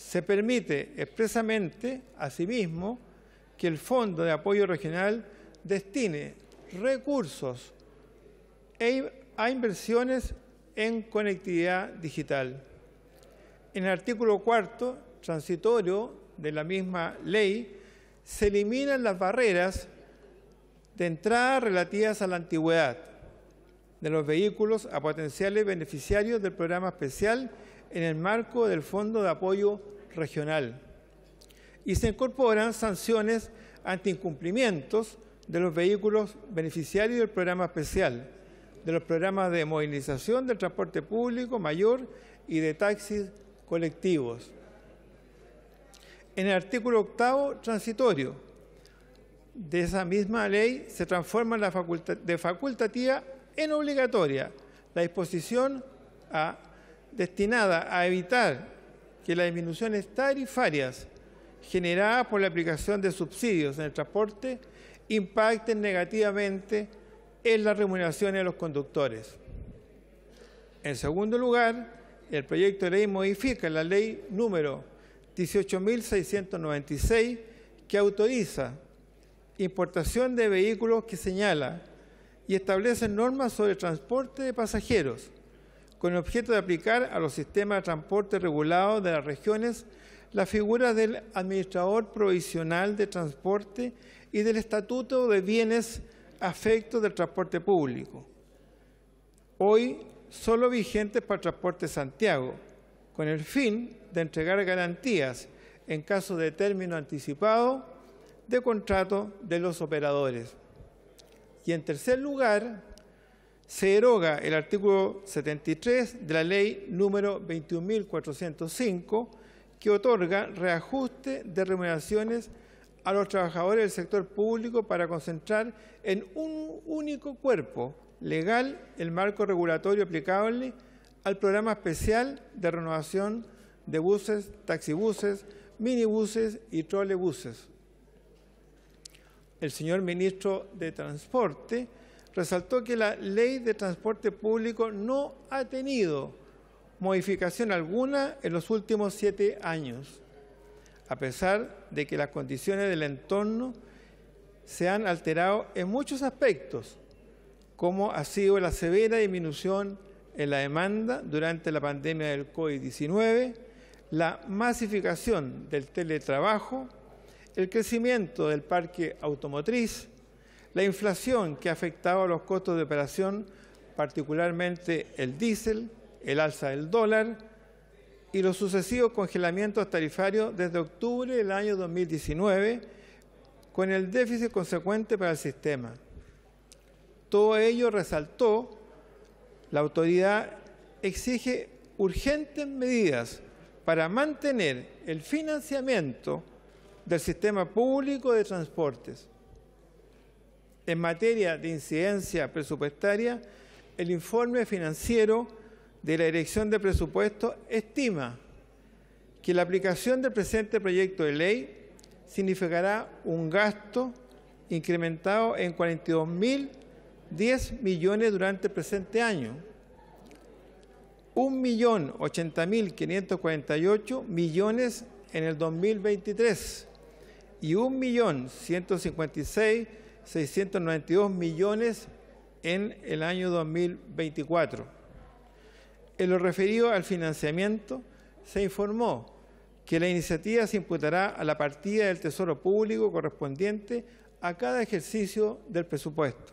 se permite expresamente, asimismo, que el Fondo de Apoyo Regional destine recursos e a inversiones en conectividad digital. En el artículo cuarto, transitorio de la misma ley, se eliminan las barreras de entrada relativas a la antigüedad de los vehículos a potenciales beneficiarios del programa especial en el marco del Fondo de Apoyo Regional y se incorporan sanciones ante incumplimientos de los vehículos beneficiarios del programa especial, de los programas de movilización del transporte público mayor y de taxis colectivos. En el artículo octavo, transitorio, de esa misma ley se transforma la de facultativa en obligatoria la disposición a destinada a evitar que las disminuciones tarifarias generadas por la aplicación de subsidios en el transporte impacten negativamente en las remuneraciones de los conductores. En segundo lugar, el proyecto de ley modifica la ley número 18.696 que autoriza importación de vehículos que señala y establece normas sobre transporte de pasajeros con el objeto de aplicar a los sistemas de transporte regulados de las regiones la figura del administrador provisional de transporte y del estatuto de bienes afectos del transporte público, hoy solo vigentes para Transporte Santiago, con el fin de entregar garantías en caso de término anticipado de contrato de los operadores. Y en tercer lugar, se deroga el artículo 73 de la ley número 21.405 que otorga reajuste de remuneraciones a los trabajadores del sector público para concentrar en un único cuerpo legal el marco regulatorio aplicable al programa especial de renovación de buses, taxibuses, minibuses y trolebuses. El señor ministro de Transporte resaltó que la ley de transporte público no ha tenido modificación alguna en los últimos siete años, a pesar de que las condiciones del entorno se han alterado en muchos aspectos, como ha sido la severa disminución en la demanda durante la pandemia del COVID-19, la masificación del teletrabajo, el crecimiento del parque automotriz, la inflación que afectaba a los costos de operación, particularmente el diésel, el alza del dólar y los sucesivos congelamientos tarifarios desde octubre del año 2019, con el déficit consecuente para el sistema. Todo ello resaltó, la autoridad exige urgentes medidas para mantener el financiamiento del sistema público de transportes, en materia de incidencia presupuestaria, el informe financiero de la Dirección de Presupuestos estima que la aplicación del presente proyecto de ley significará un gasto incrementado en 42.010 millones durante el presente año, 1.080.548 millones en el 2023 y 1.156.000 692 millones en el año 2024. En lo referido al financiamiento, se informó que la iniciativa se imputará a la partida del Tesoro Público correspondiente a cada ejercicio del presupuesto.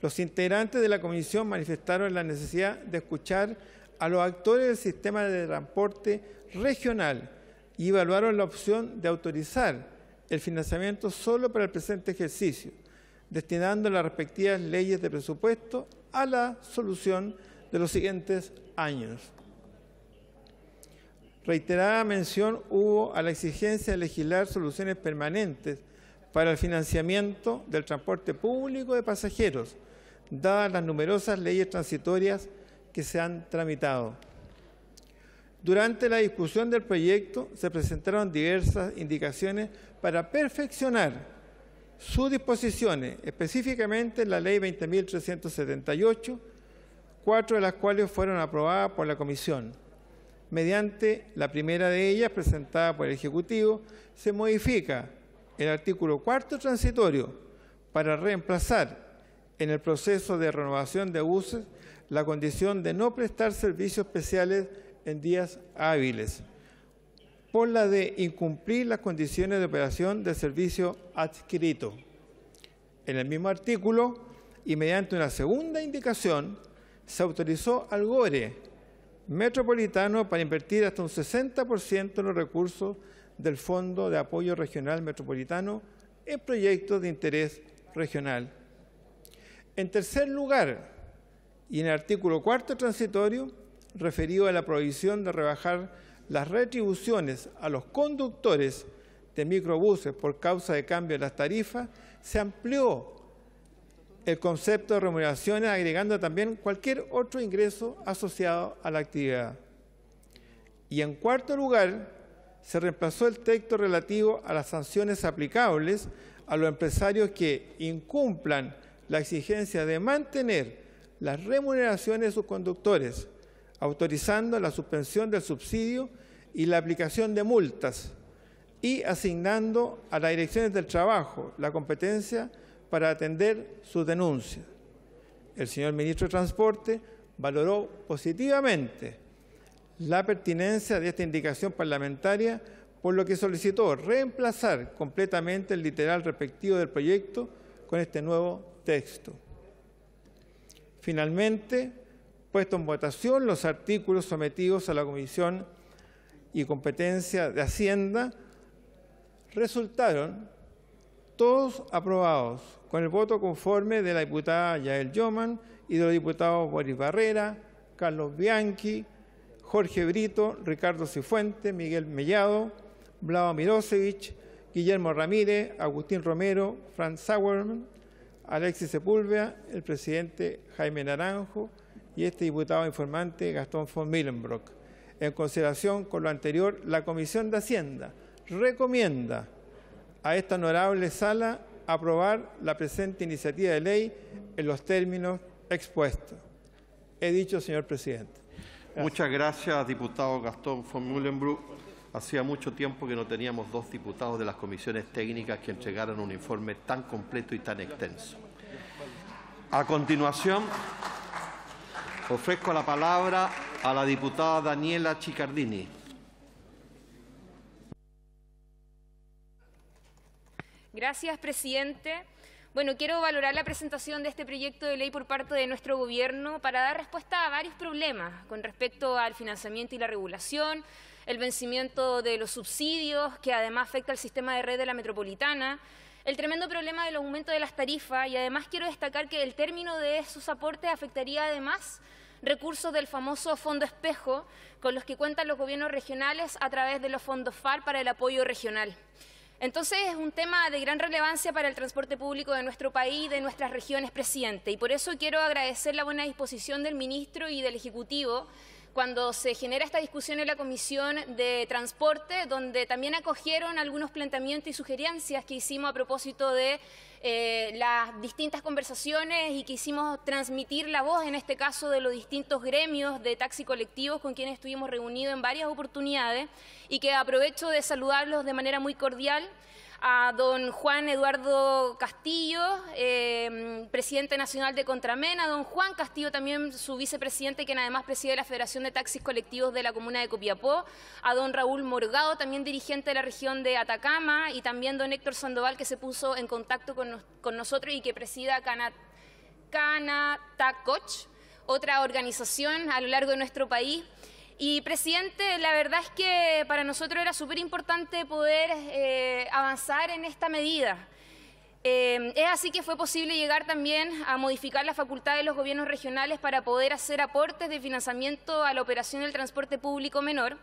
Los integrantes de la comisión manifestaron la necesidad de escuchar a los actores del sistema de transporte regional y evaluaron la opción de autorizar el financiamiento solo para el presente ejercicio, destinando las respectivas leyes de presupuesto a la solución de los siguientes años. Reiterada mención hubo a la exigencia de legislar soluciones permanentes para el financiamiento del transporte público de pasajeros, dadas las numerosas leyes transitorias que se han tramitado. Durante la discusión del proyecto se presentaron diversas indicaciones para perfeccionar sus disposiciones, específicamente la Ley 20.378, cuatro de las cuales fueron aprobadas por la Comisión. Mediante la primera de ellas, presentada por el Ejecutivo, se modifica el artículo cuarto transitorio para reemplazar en el proceso de renovación de buses la condición de no prestar servicios especiales en días hábiles por la de incumplir las condiciones de operación del servicio adscrito. En el mismo artículo, y mediante una segunda indicación, se autorizó al GORE metropolitano para invertir hasta un 60% de los recursos del Fondo de Apoyo Regional Metropolitano en proyectos de interés regional. En tercer lugar, y en el artículo cuarto transitorio, referido a la prohibición de rebajar las retribuciones a los conductores de microbuses por causa de cambio de las tarifas, se amplió el concepto de remuneraciones agregando también cualquier otro ingreso asociado a la actividad. Y en cuarto lugar, se reemplazó el texto relativo a las sanciones aplicables a los empresarios que incumplan la exigencia de mantener las remuneraciones de sus conductores autorizando la suspensión del subsidio y la aplicación de multas y asignando a las direcciones del trabajo la competencia para atender sus denuncias. El señor ministro de Transporte valoró positivamente la pertinencia de esta indicación parlamentaria, por lo que solicitó reemplazar completamente el literal respectivo del proyecto con este nuevo texto. Finalmente, puesto en votación los artículos sometidos a la Comisión y competencia de Hacienda resultaron todos aprobados con el voto conforme de la diputada Yael Yoman y de los diputados Boris Barrera, Carlos Bianchi, Jorge Brito, Ricardo Cifuente, Miguel Mellado, Blava Mirosevich, Guillermo Ramírez, Agustín Romero, Franz Sauerman, Alexis Sepúlveda, el presidente Jaime Naranjo, y este diputado informante Gastón von Mühlenbrock. En consideración con lo anterior, la Comisión de Hacienda recomienda a esta honorable sala aprobar la presente iniciativa de ley en los términos expuestos. He dicho, señor presidente. Muchas gracias, diputado Gastón von Mühlenbrock. Hacía mucho tiempo que no teníamos dos diputados de las comisiones técnicas que entregaran un informe tan completo y tan extenso. A continuación... Ofrezco la palabra a la diputada Daniela Chicardini. Gracias, presidente. Bueno, quiero valorar la presentación de este proyecto de ley por parte de nuestro gobierno para dar respuesta a varios problemas con respecto al financiamiento y la regulación, el vencimiento de los subsidios, que además afecta al sistema de red de la metropolitana, el tremendo problema del aumento de las tarifas y además quiero destacar que el término de esos aportes afectaría además recursos del famoso Fondo Espejo, con los que cuentan los gobiernos regionales a través de los fondos FAR para el apoyo regional. Entonces es un tema de gran relevancia para el transporte público de nuestro país y de nuestras regiones, presidente, y por eso quiero agradecer la buena disposición del ministro y del Ejecutivo cuando se genera esta discusión en la Comisión de Transporte, donde también acogieron algunos planteamientos y sugerencias que hicimos a propósito de eh, las distintas conversaciones y que hicimos transmitir la voz, en este caso, de los distintos gremios de taxi colectivos con quienes estuvimos reunidos en varias oportunidades y que aprovecho de saludarlos de manera muy cordial a don Juan Eduardo Castillo, em, presidente nacional de Contramena, don Juan Castillo también su vicepresidente, quien además preside la Federación de Taxis Colectivos de la Comuna de Copiapó, a don Raúl Morgado, también dirigente de la región de Atacama, y también don Héctor Sandoval, que se puso en contacto con, nosotros y que presida Canatacoch, otra organización a lo largo de nuestro país y presidente, la verdad es que para nosotros era súper importante poder eh, avanzar en esta medida. Eh, es así que fue posible llegar también a modificar la facultad de los gobiernos regionales para poder hacer aportes de financiamiento a la operación del transporte público menor,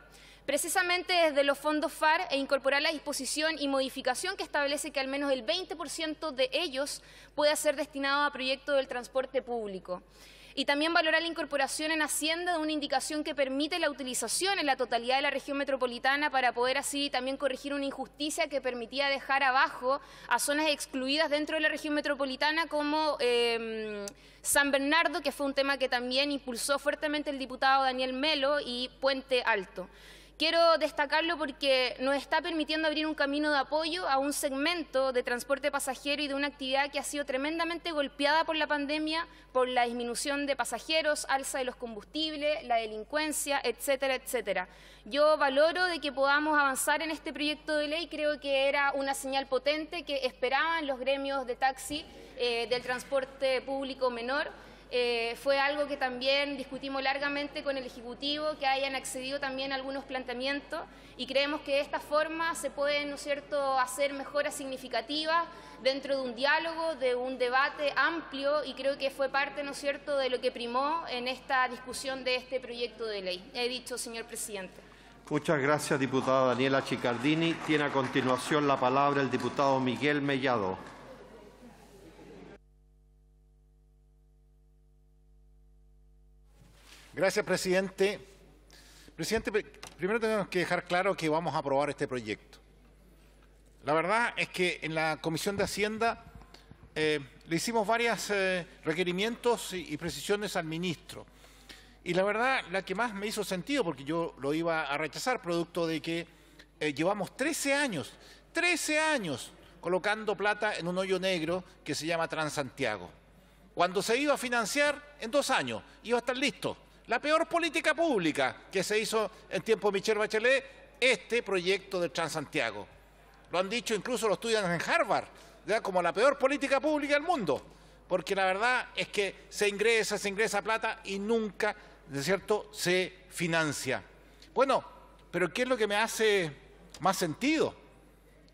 precisamente desde los fondos FAR e incorporar la disposición y modificación que establece que al menos el 20% de ellos pueda ser destinado a proyectos del transporte público y también valorar la incorporación en Hacienda de una indicación que permite la utilización en la totalidad de la región metropolitana para poder así también corregir una injusticia que permitía dejar abajo a zonas excluidas dentro de la región metropolitana como em, San Bernardo, que fue un tema que también impulsó fuertemente el diputado Daniel Melo y Puente Alto. Quiero destacarlo porque nos está permitiendo abrir un camino de apoyo a un segmento de transporte pasajero y de una actividad que ha sido tremendamente golpeada por la pandemia, por la disminución de pasajeros, alza de los combustibles, la delincuencia, etcétera, etcétera. Yo valoro de que podamos avanzar en este proyecto de ley, creo que era una señal potente que esperaban los gremios de taxi eh, del transporte público menor. Eh, fue algo que también discutimos largamente con el Ejecutivo, que hayan accedido también a algunos planteamientos y creemos que de esta forma se pueden ¿no cierto? hacer mejoras significativas dentro de un diálogo, de un debate amplio y creo que fue parte ¿no cierto? de lo que primó en esta discusión de este proyecto de ley. He dicho, señor presidente. Muchas gracias, diputada Daniela Chicardini. Tiene a continuación la palabra el diputado Miguel Mellado. Gracias, presidente. Presidente, primero tenemos que dejar claro que vamos a aprobar este proyecto. La verdad es que en la Comisión de Hacienda eh, le hicimos varios eh, requerimientos y, precisiones al ministro. Y la verdad, la que más me hizo sentido, porque yo lo iba a rechazar, producto de que eh, llevamos 13 años, 13 años colocando plata en un hoyo negro que se llama Transantiago. Cuando se iba a financiar, en dos años, iba a estar listo. La peor política pública que se hizo en tiempo de Michelle Bachelet, este proyecto de Transantiago. Lo han dicho incluso los estudiantes en Harvard, como la peor política pública del mundo, porque la verdad es que se ingresa, se ingresa plata y nunca, de cierto, se financia. Bueno, pero ¿qué es lo que me hace más sentido?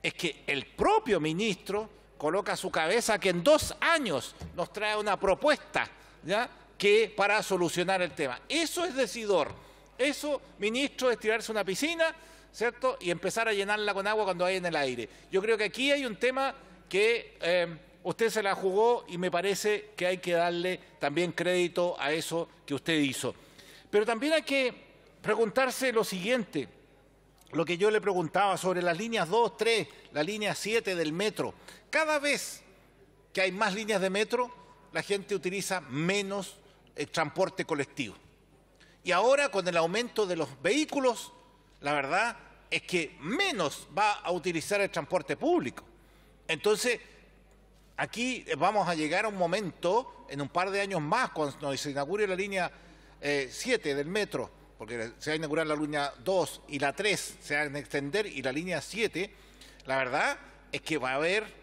Es que el propio ministro coloca su cabeza que en dos años nos trae una propuesta ¿ya? que para solucionar el tema. Eso es decidor. Eso, ministro, es tirarse una piscina, ¿cierto? Y empezar a llenarla con agua cuando hay en el aire. Yo creo que aquí hay un tema que eh, usted se la jugó y me parece que hay que darle también crédito a eso que usted hizo. Pero también hay que preguntarse lo siguiente, lo que yo le preguntaba sobre las líneas 2, 3, la línea 7 del metro. Cada vez que hay más líneas de metro, la gente utiliza menos el eh, transporte colectivo. Y ahora con el aumento de los vehículos, la verdad es que menos va a utilizar el transporte público. Entonces, aquí vamos a llegar a un momento, en un par de años más, cuando se inaugure la línea 7 eh, del metro, porque se va a inaugurar la línea 2 y la 3 se van a extender y la línea 7, la verdad es que va a haber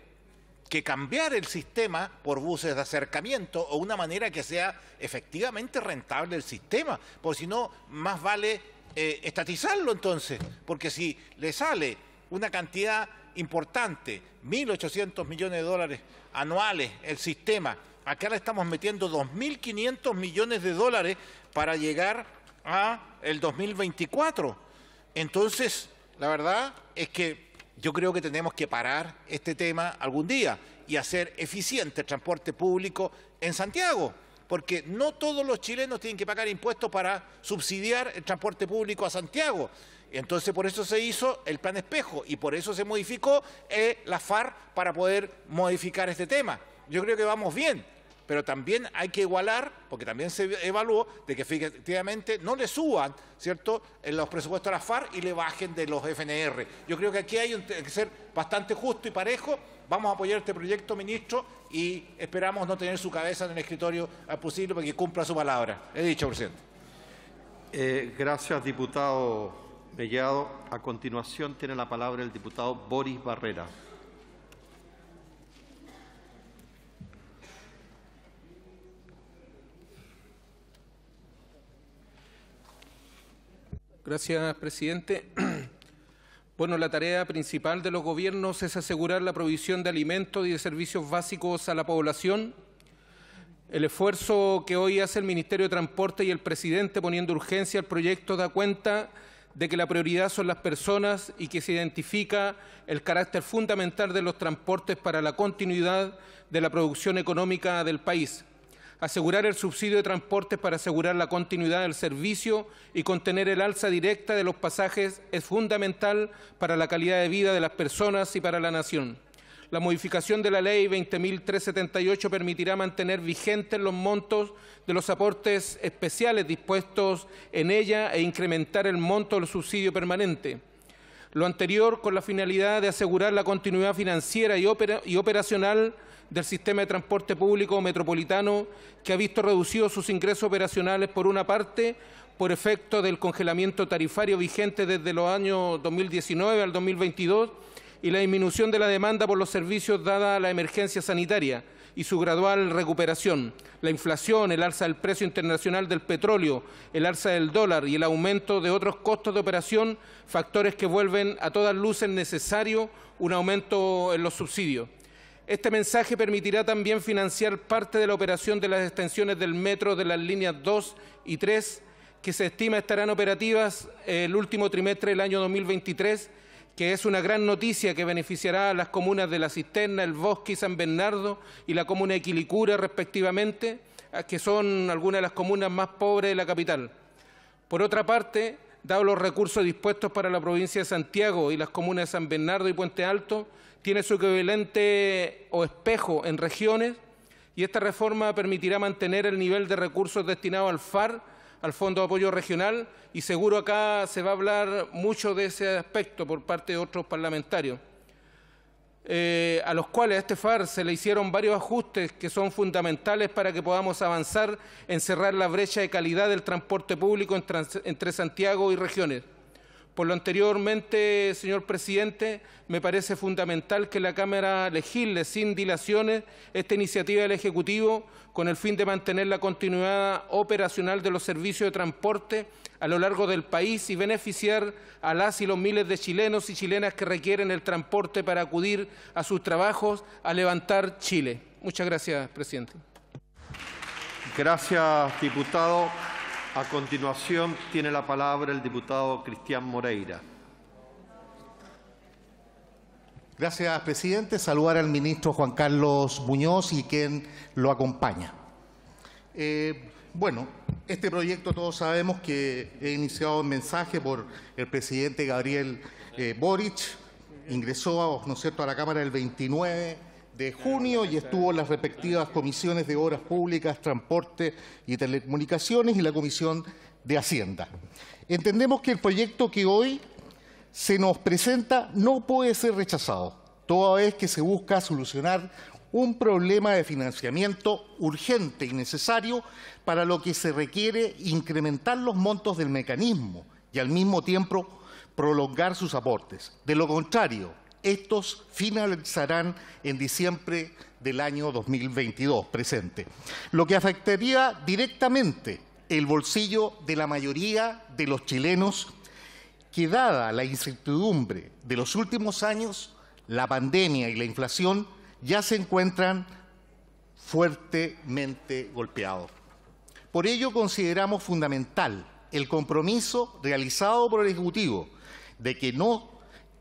que cambiar el sistema por buses de acercamiento o una manera que sea efectivamente rentable el sistema, por si no, más vale eh, estatizarlo entonces, porque si le sale una cantidad importante, 1.800 millones de dólares anuales el sistema, acá le estamos metiendo 2.500 millones de dólares para llegar a el 2024. Entonces, la verdad es que yo creo que tenemos que parar este tema algún día y hacer eficiente el transporte público en Santiago, porque no todos los chilenos tienen que pagar impuestos para subsidiar el transporte público a Santiago. Entonces, por eso se hizo el plan espejo y por eso se modificó eh, la FAR para poder modificar este tema. Yo creo que vamos bien pero también hay que igualar, porque también se evaluó, de que efectivamente no le suban, ¿cierto?, en eh, los presupuestos a la FARC y le bajen de los FNR. Yo creo que aquí hay, que ser bastante justo y parejo. Vamos a apoyar este proyecto, ministro, y esperamos no tener su cabeza en el escritorio al posible para que cumpla su palabra. He dicho, presidente. Eh, gracias, diputado Bellado. A continuación tiene la palabra el diputado Boris Barrera. Gracias, presidente. *clears throat* Bueno, la tarea principal de los gobiernos es asegurar la provisión de alimentos y de servicios básicos a la población. El esfuerzo que hoy hace el Ministerio de Transporte y el presidente poniendo urgencia al proyecto da cuenta de que la prioridad son las personas y que se identifica el carácter fundamental de los transportes para la continuidad de la producción económica del país asegurar el subsidio de transportes para asegurar la continuidad del servicio y contener el alza directa de los pasajes es fundamental para la calidad de vida de las personas y para la nación. La modificación de la Ley 20.378 permitirá mantener vigentes los montos de los aportes especiales dispuestos en ella e incrementar el monto del subsidio permanente. Lo anterior con la finalidad de asegurar la continuidad financiera y, operacional del sistema de transporte público metropolitano que ha visto reducidos sus ingresos operacionales por una parte por efecto del congelamiento tarifario vigente desde los años 2019 al 2022 y la disminución de la demanda por los servicios dada la emergencia sanitaria y su gradual recuperación. La inflación, el alza del precio internacional del petróleo, el alza del dólar y el aumento de otros costos de operación, factores que vuelven a todas luces necesario un aumento en los subsidios. Este mensaje permitirá también financiar parte de la operación de las extensiones del metro de las líneas 2 y 3, que se estima estarán operativas eh, el último trimestre del año 2023, que es una gran noticia que beneficiará a las comunas de La Cisterna, El Bosque y San Bernardo y la comuna de Quilicura, respectivamente, que son algunas de las comunas más pobres de la capital. Por otra parte, dado los recursos dispuestos para la provincia de Santiago y las comunas de San Bernardo y Puente Alto, tiene su equivalente o espejo en regiones y esta reforma permitirá mantener el nivel de recursos destinados al FAR, al Fondo de Apoyo Regional, y seguro acá se va a hablar mucho de ese aspecto por parte de otros parlamentarios. Eh, a los cuales a este FAR se le hicieron varios ajustes que son fundamentales para que podamos avanzar en cerrar la brecha de calidad del transporte público entre Santiago y regiones. Por lo anteriormente, señor presidente, me parece fundamental que la Cámara legisle sin dilaciones esta iniciativa del Ejecutivo con el fin de mantener la continuidad operacional de los servicios de transporte a lo largo del país y beneficiar a las y los miles de chilenos y chilenas que requieren el transporte para acudir a sus trabajos a levantar Chile. Muchas gracias, presidente. Gracias, diputado. A continuación tiene la palabra el diputado Cristian Moreira. Gracias, presidente. Saludar al ministro Juan Carlos Muñoz y quien lo acompaña. Eh, bueno, este proyecto todos sabemos que he iniciado un mensaje por el presidente Gabriel eh, Boric, ingresó ¿no es cierto? a la Cámara el 29 de junio y estuvo en las respectivas comisiones de Obras Públicas, Transporte y Telecomunicaciones y la Comisión de Hacienda. Entendemos que el proyecto que hoy se nos presenta no puede ser rechazado, toda vez que se busca solucionar un problema de financiamiento urgente y necesario para lo que se requiere incrementar los montos del mecanismo y al mismo tiempo prolongar sus aportes. De lo contrario, estos finalizarán en diciembre del año 2022 presente, lo que afectaría directamente el bolsillo de la mayoría de los chilenos que dada la incertidumbre de los últimos años, la pandemia y la inflación ya se encuentran fuertemente golpeados. Por ello consideramos fundamental el compromiso realizado por el Ejecutivo de que no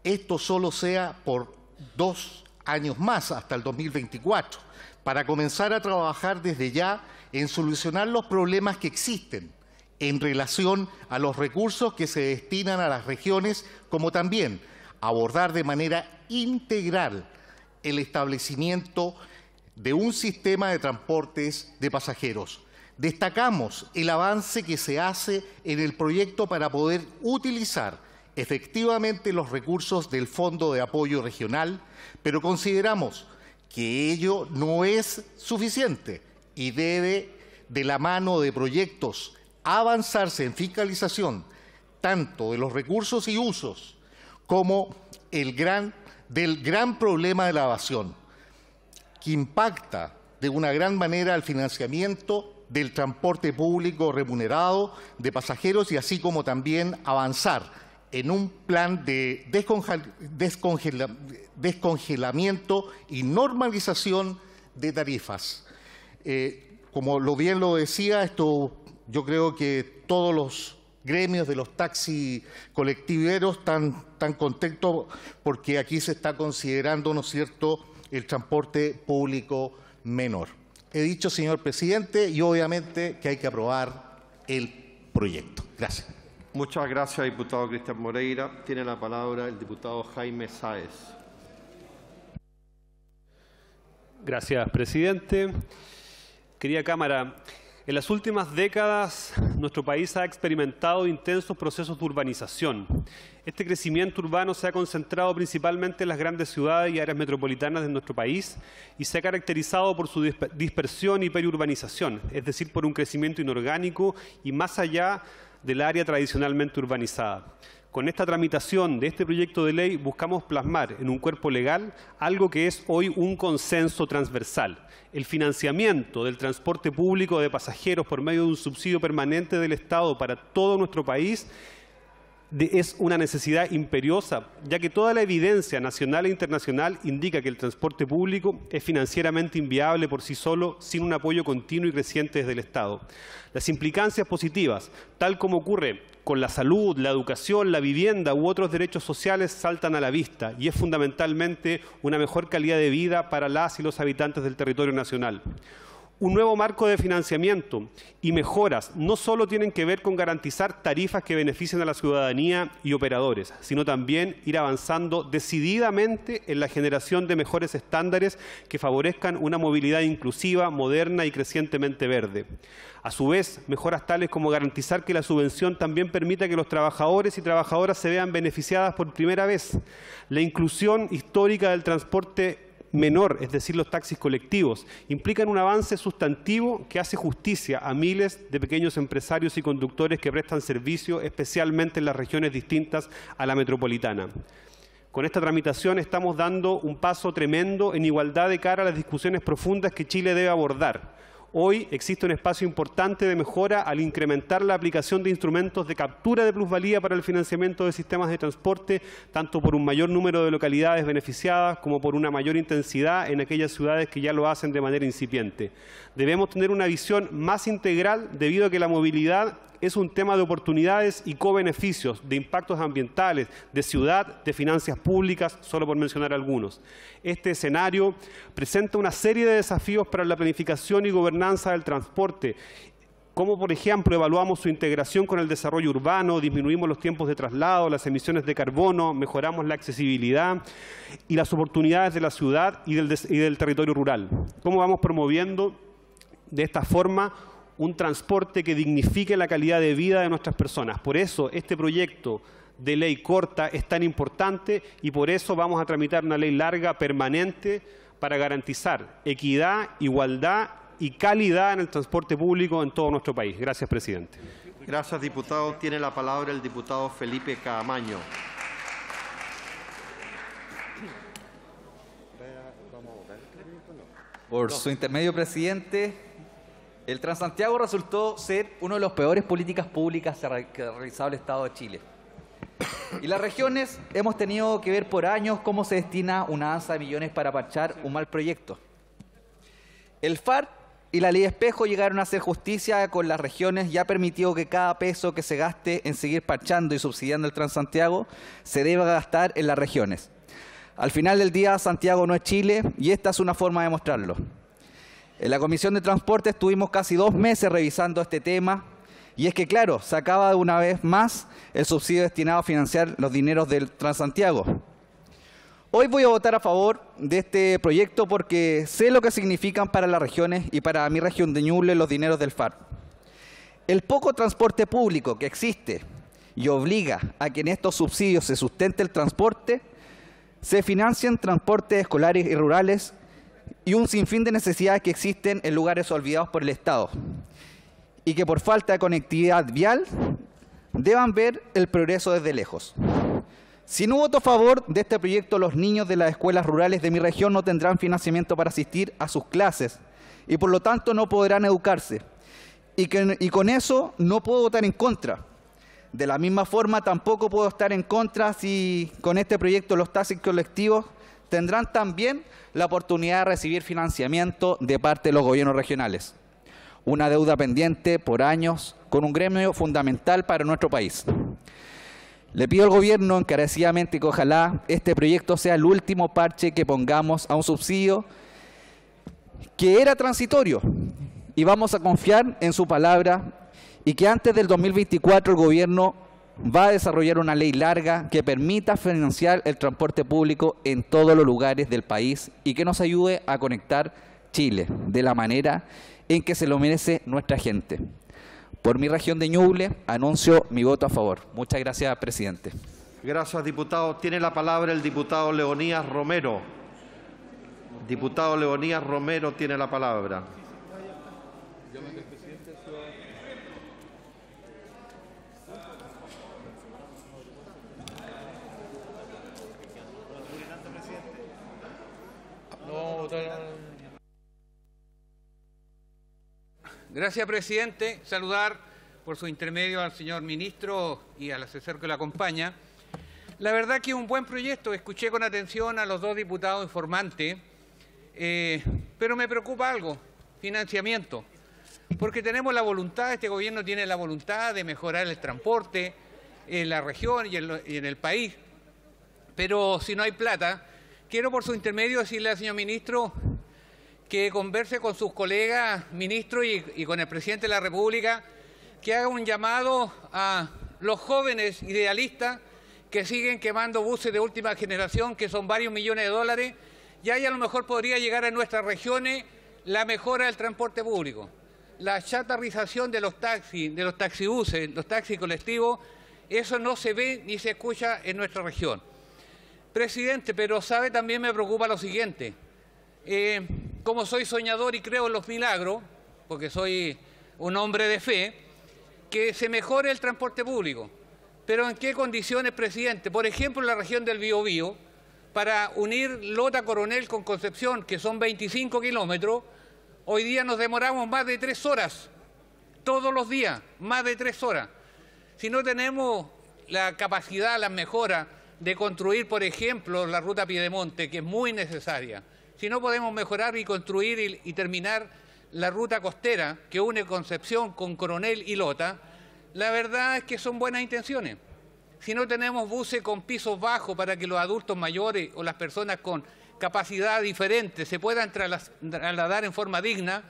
esto solo sea por dos años más, hasta el 2024, para comenzar a trabajar desde ya en solucionar los problemas que existen en relación a los recursos que se destinan a las regiones, como también abordar de manera integral el establecimiento de un sistema de transportes de pasajeros. Destacamos el avance que se hace en el proyecto para poder utilizar efectivamente los recursos del Fondo de Apoyo Regional, pero consideramos que ello no es suficiente y debe, de la mano de proyectos, avanzarse en fiscalización tanto de los recursos y usos como el gran, del gran problema de la evasión, que impacta de una gran manera al financiamiento del transporte público remunerado de pasajeros y así como también avanzar en un plan de descongelamiento y normalización de tarifas. Eh, como lo bien lo decía, esto yo creo que todos los gremios de los taxis colectiveros están contentos porque aquí se está considerando, ¿no cierto?, el transporte público menor. He dicho, señor presidente, y obviamente que hay que aprobar el proyecto. Gracias. Muchas gracias, diputado Cristian Moreira. Tiene la palabra el diputado Jaime Sáez. Gracias, presidente. Querida Cámara, en las últimas décadas nuestro país ha experimentado intensos procesos de urbanización. Este crecimiento urbano se ha concentrado principalmente en las grandes ciudades y áreas metropolitanas de nuestro país y se ha caracterizado por su dispersión y periurbanización, es decir, por un crecimiento inorgánico y más allá del área tradicionalmente urbanizada. Con esta tramitación de este proyecto de ley buscamos plasmar en un cuerpo legal algo que es hoy un consenso transversal, el financiamiento del transporte público de pasajeros por medio de un subsidio permanente del Estado para todo nuestro país es una necesidad imperiosa, ya que toda la evidencia nacional e internacional indica que el transporte público es financieramente inviable por sí solo sin un apoyo continuo y creciente desde el Estado. Las implicancias positivas, tal como ocurre con la salud, la educación, la vivienda u otros derechos sociales, saltan a la vista y es fundamentalmente una mejor calidad de vida para las y los habitantes del territorio nacional un nuevo marco de financiamiento y mejoras no solo tienen que ver con garantizar tarifas que beneficien a la ciudadanía y operadores, sino también ir avanzando decididamente en la generación de mejores estándares que favorezcan una movilidad inclusiva, moderna y crecientemente verde. A su vez, mejoras tales como garantizar que la subvención también permita que los trabajadores y trabajadoras se vean beneficiadas por primera vez. La inclusión histórica del transporte menor, es decir, los taxis colectivos, implican un avance sustantivo que hace justicia a miles de pequeños empresarios y conductores que prestan servicio, especialmente en las regiones distintas a la metropolitana. Con esta tramitación estamos dando un paso tremendo en igualdad de cara a las discusiones profundas que Chile debe abordar Hoy existe un espacio importante de mejora al incrementar la aplicación de instrumentos de captura de plusvalía para el financiamiento de sistemas de transporte, tanto por un mayor número de localidades beneficiadas como por una mayor intensidad en aquellas ciudades que ya lo hacen de manera incipiente. Debemos tener una visión más integral debido a que la movilidad es un tema de oportunidades y co-beneficios, de impactos ambientales, de ciudad, de finanzas públicas, solo por mencionar algunos. Este escenario presenta una serie de desafíos para la planificación y gobernanza del transporte como por ejemplo, evaluamos su integración con el desarrollo urbano, disminuimos los tiempos de traslado, las emisiones de carbono, mejoramos la accesibilidad y las oportunidades de la ciudad y del, y del territorio rural. Cómo vamos promoviendo de esta forma un transporte que dignifique la calidad de vida de nuestras personas. Por eso este proyecto de ley corta es tan importante y por eso vamos a tramitar una ley larga permanente para garantizar equidad, igualdad y calidad en el transporte público en todo nuestro país. Gracias, presidente. Gracias, diputado. Tiene la palabra el diputado Felipe Camaño. Por su intermedio, presidente, el Transantiago resultó ser uno de los peores políticas públicas que ha realizado el Estado de Chile. Y las regiones hemos tenido que ver por años cómo se destina una danza de millones para parchar un mal proyecto. El FARC y la ley espejo llegaron a hacer justicia con las regiones y ha permitido que cada peso que se gaste en seguir parchando y subsidiando el Transantiago se deba gastar en las regiones. Al final del día, Santiago no es Chile y esta es una forma de mostrarlo. En la Comisión de Transporte estuvimos casi dos meses revisando este tema. Y es que, claro, se acaba de una vez más el subsidio destinado a financiar los dineros del Transantiago. Hoy voy a votar a favor de este proyecto porque sé lo que significan para las regiones y para mi región de Ñuble los dineros del FARC. El poco transporte público que existe y obliga a que en estos subsidios se sustente el transporte, se financian transportes escolares y rurales y un sinfín de necesidades que existen en lugares olvidados por el Estado y que por falta de conectividad vial deban ver el progreso desde lejos. Si no voto a favor de este proyecto, los niños de las escuelas rurales de mi región no tendrán financiamiento para asistir a sus clases y por lo tanto no podrán educarse. Y, y con eso no puedo votar en contra. De la misma forma, tampoco puedo estar en contra si con este proyecto los taxis colectivos tendrán también la oportunidad de recibir financiamiento de parte de los gobiernos regionales. Una deuda pendiente por años con un gremio fundamental para nuestro país. Le pido al gobierno encarecidamente que ojalá este proyecto sea el último parche que pongamos a un subsidio que era transitorio y vamos a confiar en su palabra y que antes del 2024 el gobierno va a desarrollar una ley larga que permita financiar el transporte público en todos los lugares del país y que nos ayude a conectar Chile de la manera en que se lo merece nuestra gente. Por mi región de Ñuble, anuncio mi voto a favor. Muchas gracias, presidente. Gracias, diputado. Tiene la palabra el diputado Leonías Romero. Diputado Leonías Romero tiene la palabra. Gracias, presidente. Saludar por su intermedio al señor ministro y al asesor que lo acompaña. La verdad que es un buen proyecto. Escuché con atención a los dos diputados informantes, eh, pero me preocupa algo, financiamiento. Porque tenemos la voluntad, este gobierno tiene la voluntad de mejorar el transporte en la región y en el país, pero si no hay plata, Quiero por su intermedio decirle al señor ministro que converse con sus colegas ministros y, con el presidente de la República, que haga un llamado a los jóvenes idealistas que siguen quemando buses de última generación, que son varios millones de dólares, y ahí a lo mejor podría llegar a nuestras regiones la mejora del transporte público, la chatarrización de los taxis, de los taxibuses, los taxis colectivos, eso no se ve ni se escucha en nuestra región. Presidente, pero sabe, también me preocupa lo siguiente. Eh, como soy soñador y creo en los milagros, porque soy un hombre de fe, que se mejore el transporte público. Pero ¿en qué condiciones, presidente? Por ejemplo, en la región del Biobío, para unir Lota Coronel con Concepción, que son 25 kilómetros, hoy día nos demoramos más de tres horas, todos los días, más de tres horas. Si no tenemos la capacidad, las mejoras, de construir, por ejemplo, la ruta Piedemonte, que es muy necesaria. Si no podemos mejorar y construir y, terminar la ruta costera que une Concepción con Coronel y Lota, la verdad es que son buenas intenciones. Si no tenemos buses con pisos bajos para que los adultos mayores o las personas con capacidad diferente se puedan trasladar en forma digna,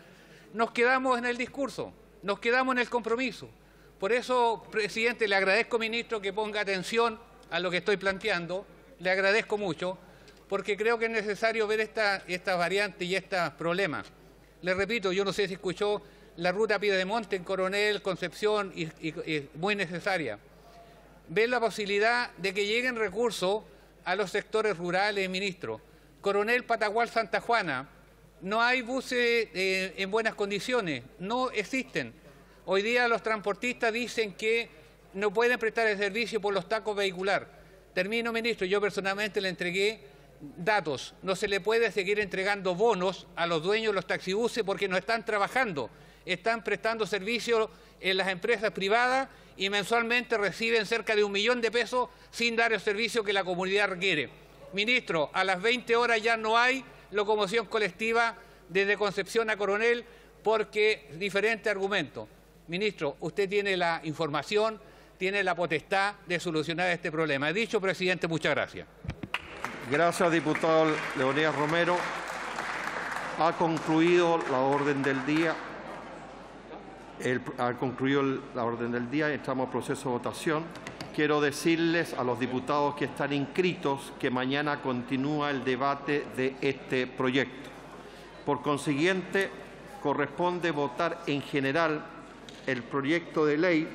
nos quedamos en el discurso, nos quedamos en el compromiso. Por eso, presidente, le agradezco, ministro, que ponga atención a lo que estoy planteando. Le agradezco mucho porque creo que es necesario ver estas esta variantes y estos problemas. Le repito, yo no sé si escuchó la ruta Piedemonte en Coronel, Concepción, muy necesaria. Ver la posibilidad de que lleguen recursos a los sectores rurales, ministro. Coronel Patagual Santa Juana, no hay buses eh, en buenas condiciones, no existen. Hoy día los transportistas dicen que no pueden prestar el servicio por los tacos vehicular. Termino, ministro, yo personalmente le entregué datos. No se le puede seguir entregando bonos a los dueños de los taxibuses porque no están trabajando. Están prestando servicio en las empresas privadas y mensualmente reciben cerca de un millón de pesos sin dar el servicio que la comunidad requiere. Ministro, a las 20 horas ya no hay locomoción colectiva desde Concepción a Coronel porque diferente argumento. Ministro, usted tiene la información, tiene la potestad de solucionar este problema. He dicho, presidente, muchas gracias. Gracias, diputado Leonidas Romero. Ha concluido la orden del día. ha concluido la orden del día. Estamos en proceso de votación. Quiero decirles a los diputados que están inscritos que mañana continúa el debate de este proyecto. Por consiguiente, corresponde votar en general el proyecto de ley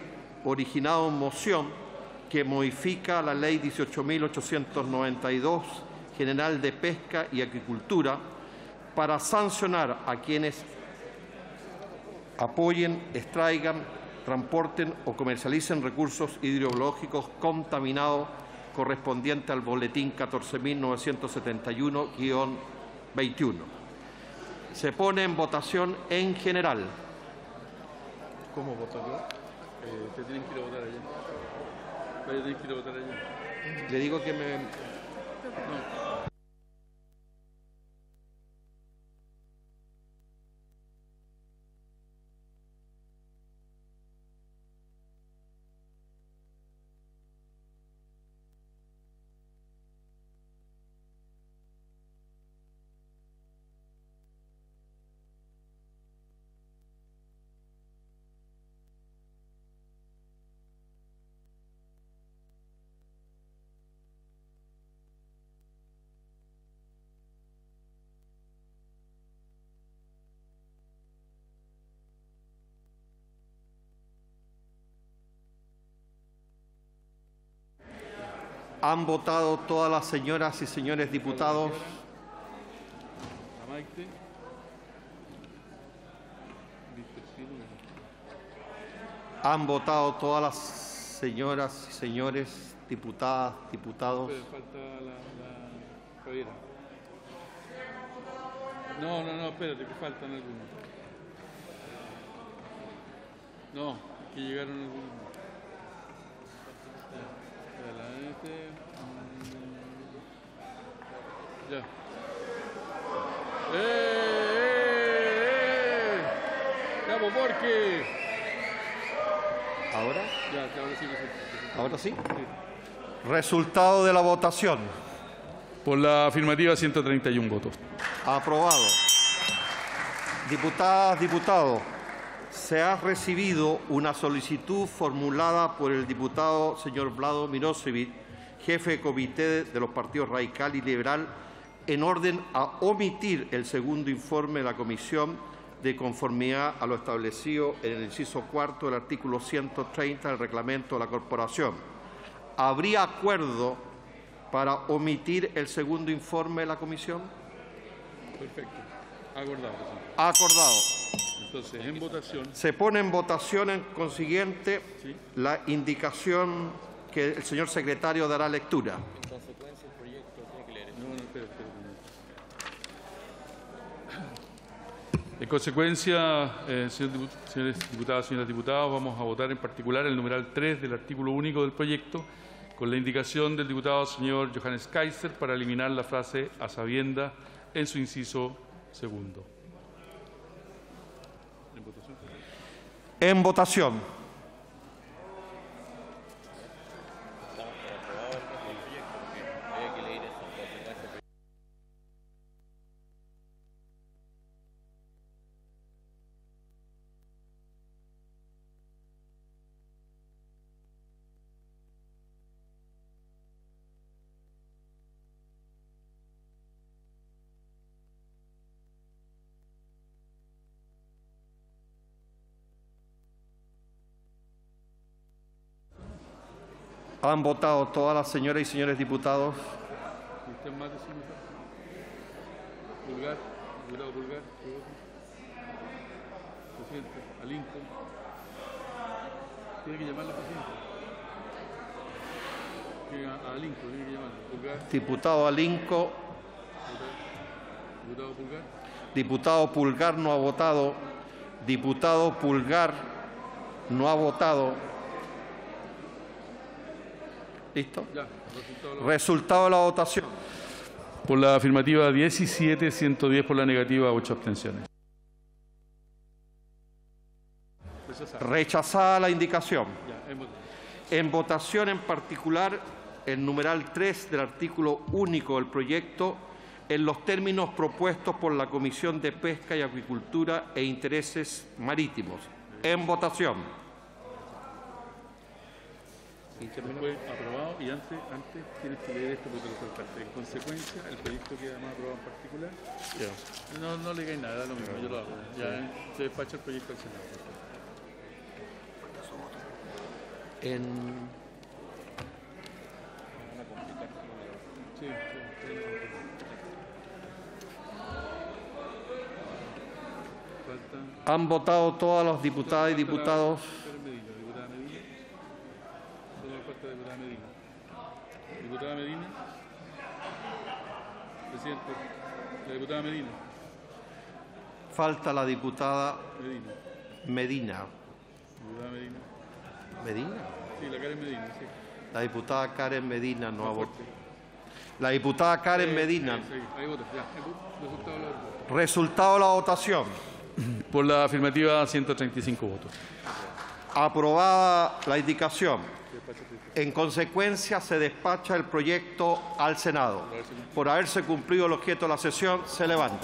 originado en moción que modifica la Ley 18.892 General de Pesca y Agricultura para sancionar a quienes apoyen, extraigan, transporten o comercialicen recursos hidrobiológicos contaminados correspondiente al boletín 14.971-21. Se pone en votación en general. ¿Cómo votaría? Usted eh, te tienen que ir a votar allá. Vaya, tienen que ir a votar allá. Le digo que me... Han votado todas las señoras y señores diputados. Han votado todas las señoras y señores diputadas, diputados. No, no, no, espérate, que faltan algunos. No, que llegaron algunos. Mm, ya. ¡Eh! eh, eh! ¿Ahora? ahora sí, sí? Resultado de la votación. Por la afirmativa, 131 votos. Aprobado. Diputadas, diputados se ha recibido una solicitud formulada por el diputado señor Vlado Mirosevic, jefe de comité de los partidos Radical y Liberal, en orden a omitir el segundo informe de la Comisión de conformidad a lo establecido en el inciso cuarto del artículo 130 del reglamento de la Corporación. ¿Habría acuerdo para omitir el segundo informe de la Comisión? Perfecto. Acordado. Acordado. Se pone en votación en consiguiente la indicación que el señor secretario dará lectura. En consecuencia, el eh, proyecto señores diputados, señoras diputadas, vamos a votar en particular el numeral 3 del artículo único del proyecto con la indicación del diputado señor Johannes Kaiser para eliminar la frase a sabienda en su inciso segundo. en votación. ¿Han votado todas las señoras y señores diputados? Pulgar, diputado Pulgar. Presidente, al INCO. Tiene que llamarle a presidenta. Al INCO, tiene que llamar. Pulgar. Diputado Alinco. Diputado Pulgar. Diputado Pulgar no ha votado. Diputado Pulgar no ha votado. ¿Listo? resultado, de la votación. Por la afirmativa 17, 110 por la negativa, 8 abstenciones. Pues Rechazada, la indicación. en, votación. en particular, el numeral 3 del artículo único del proyecto, en los términos propuestos por la Comisión de Pesca y Acuicultura e Intereses Marítimos. En votación fue aprobado y antes, antes tienes que leer esto porque te lo parte. En consecuencia, el proyecto que más aprobado en particular, no, no le cae nada, lo mismo, yo lo hago. Ya se eh, despacha el proyecto al Senado. En... Han votado todas las diputadas y diputados. diputada Medina. Diputada Medina. Presidente, la diputada Medina. Falta la diputada Medina. Medina. Diputada Medina. Medina. Sí, la Karen Medina, sí. La diputada Karen Medina no ha votado. La diputada Karen Medina. ya. Resultado, de la votación. Resultado de la votación. Por la afirmativa, 135 votos. Aprobada la indicación. En consecuencia, se despacha el proyecto al Senado. Por haberse cumplido el objeto de la sesión, se levanta.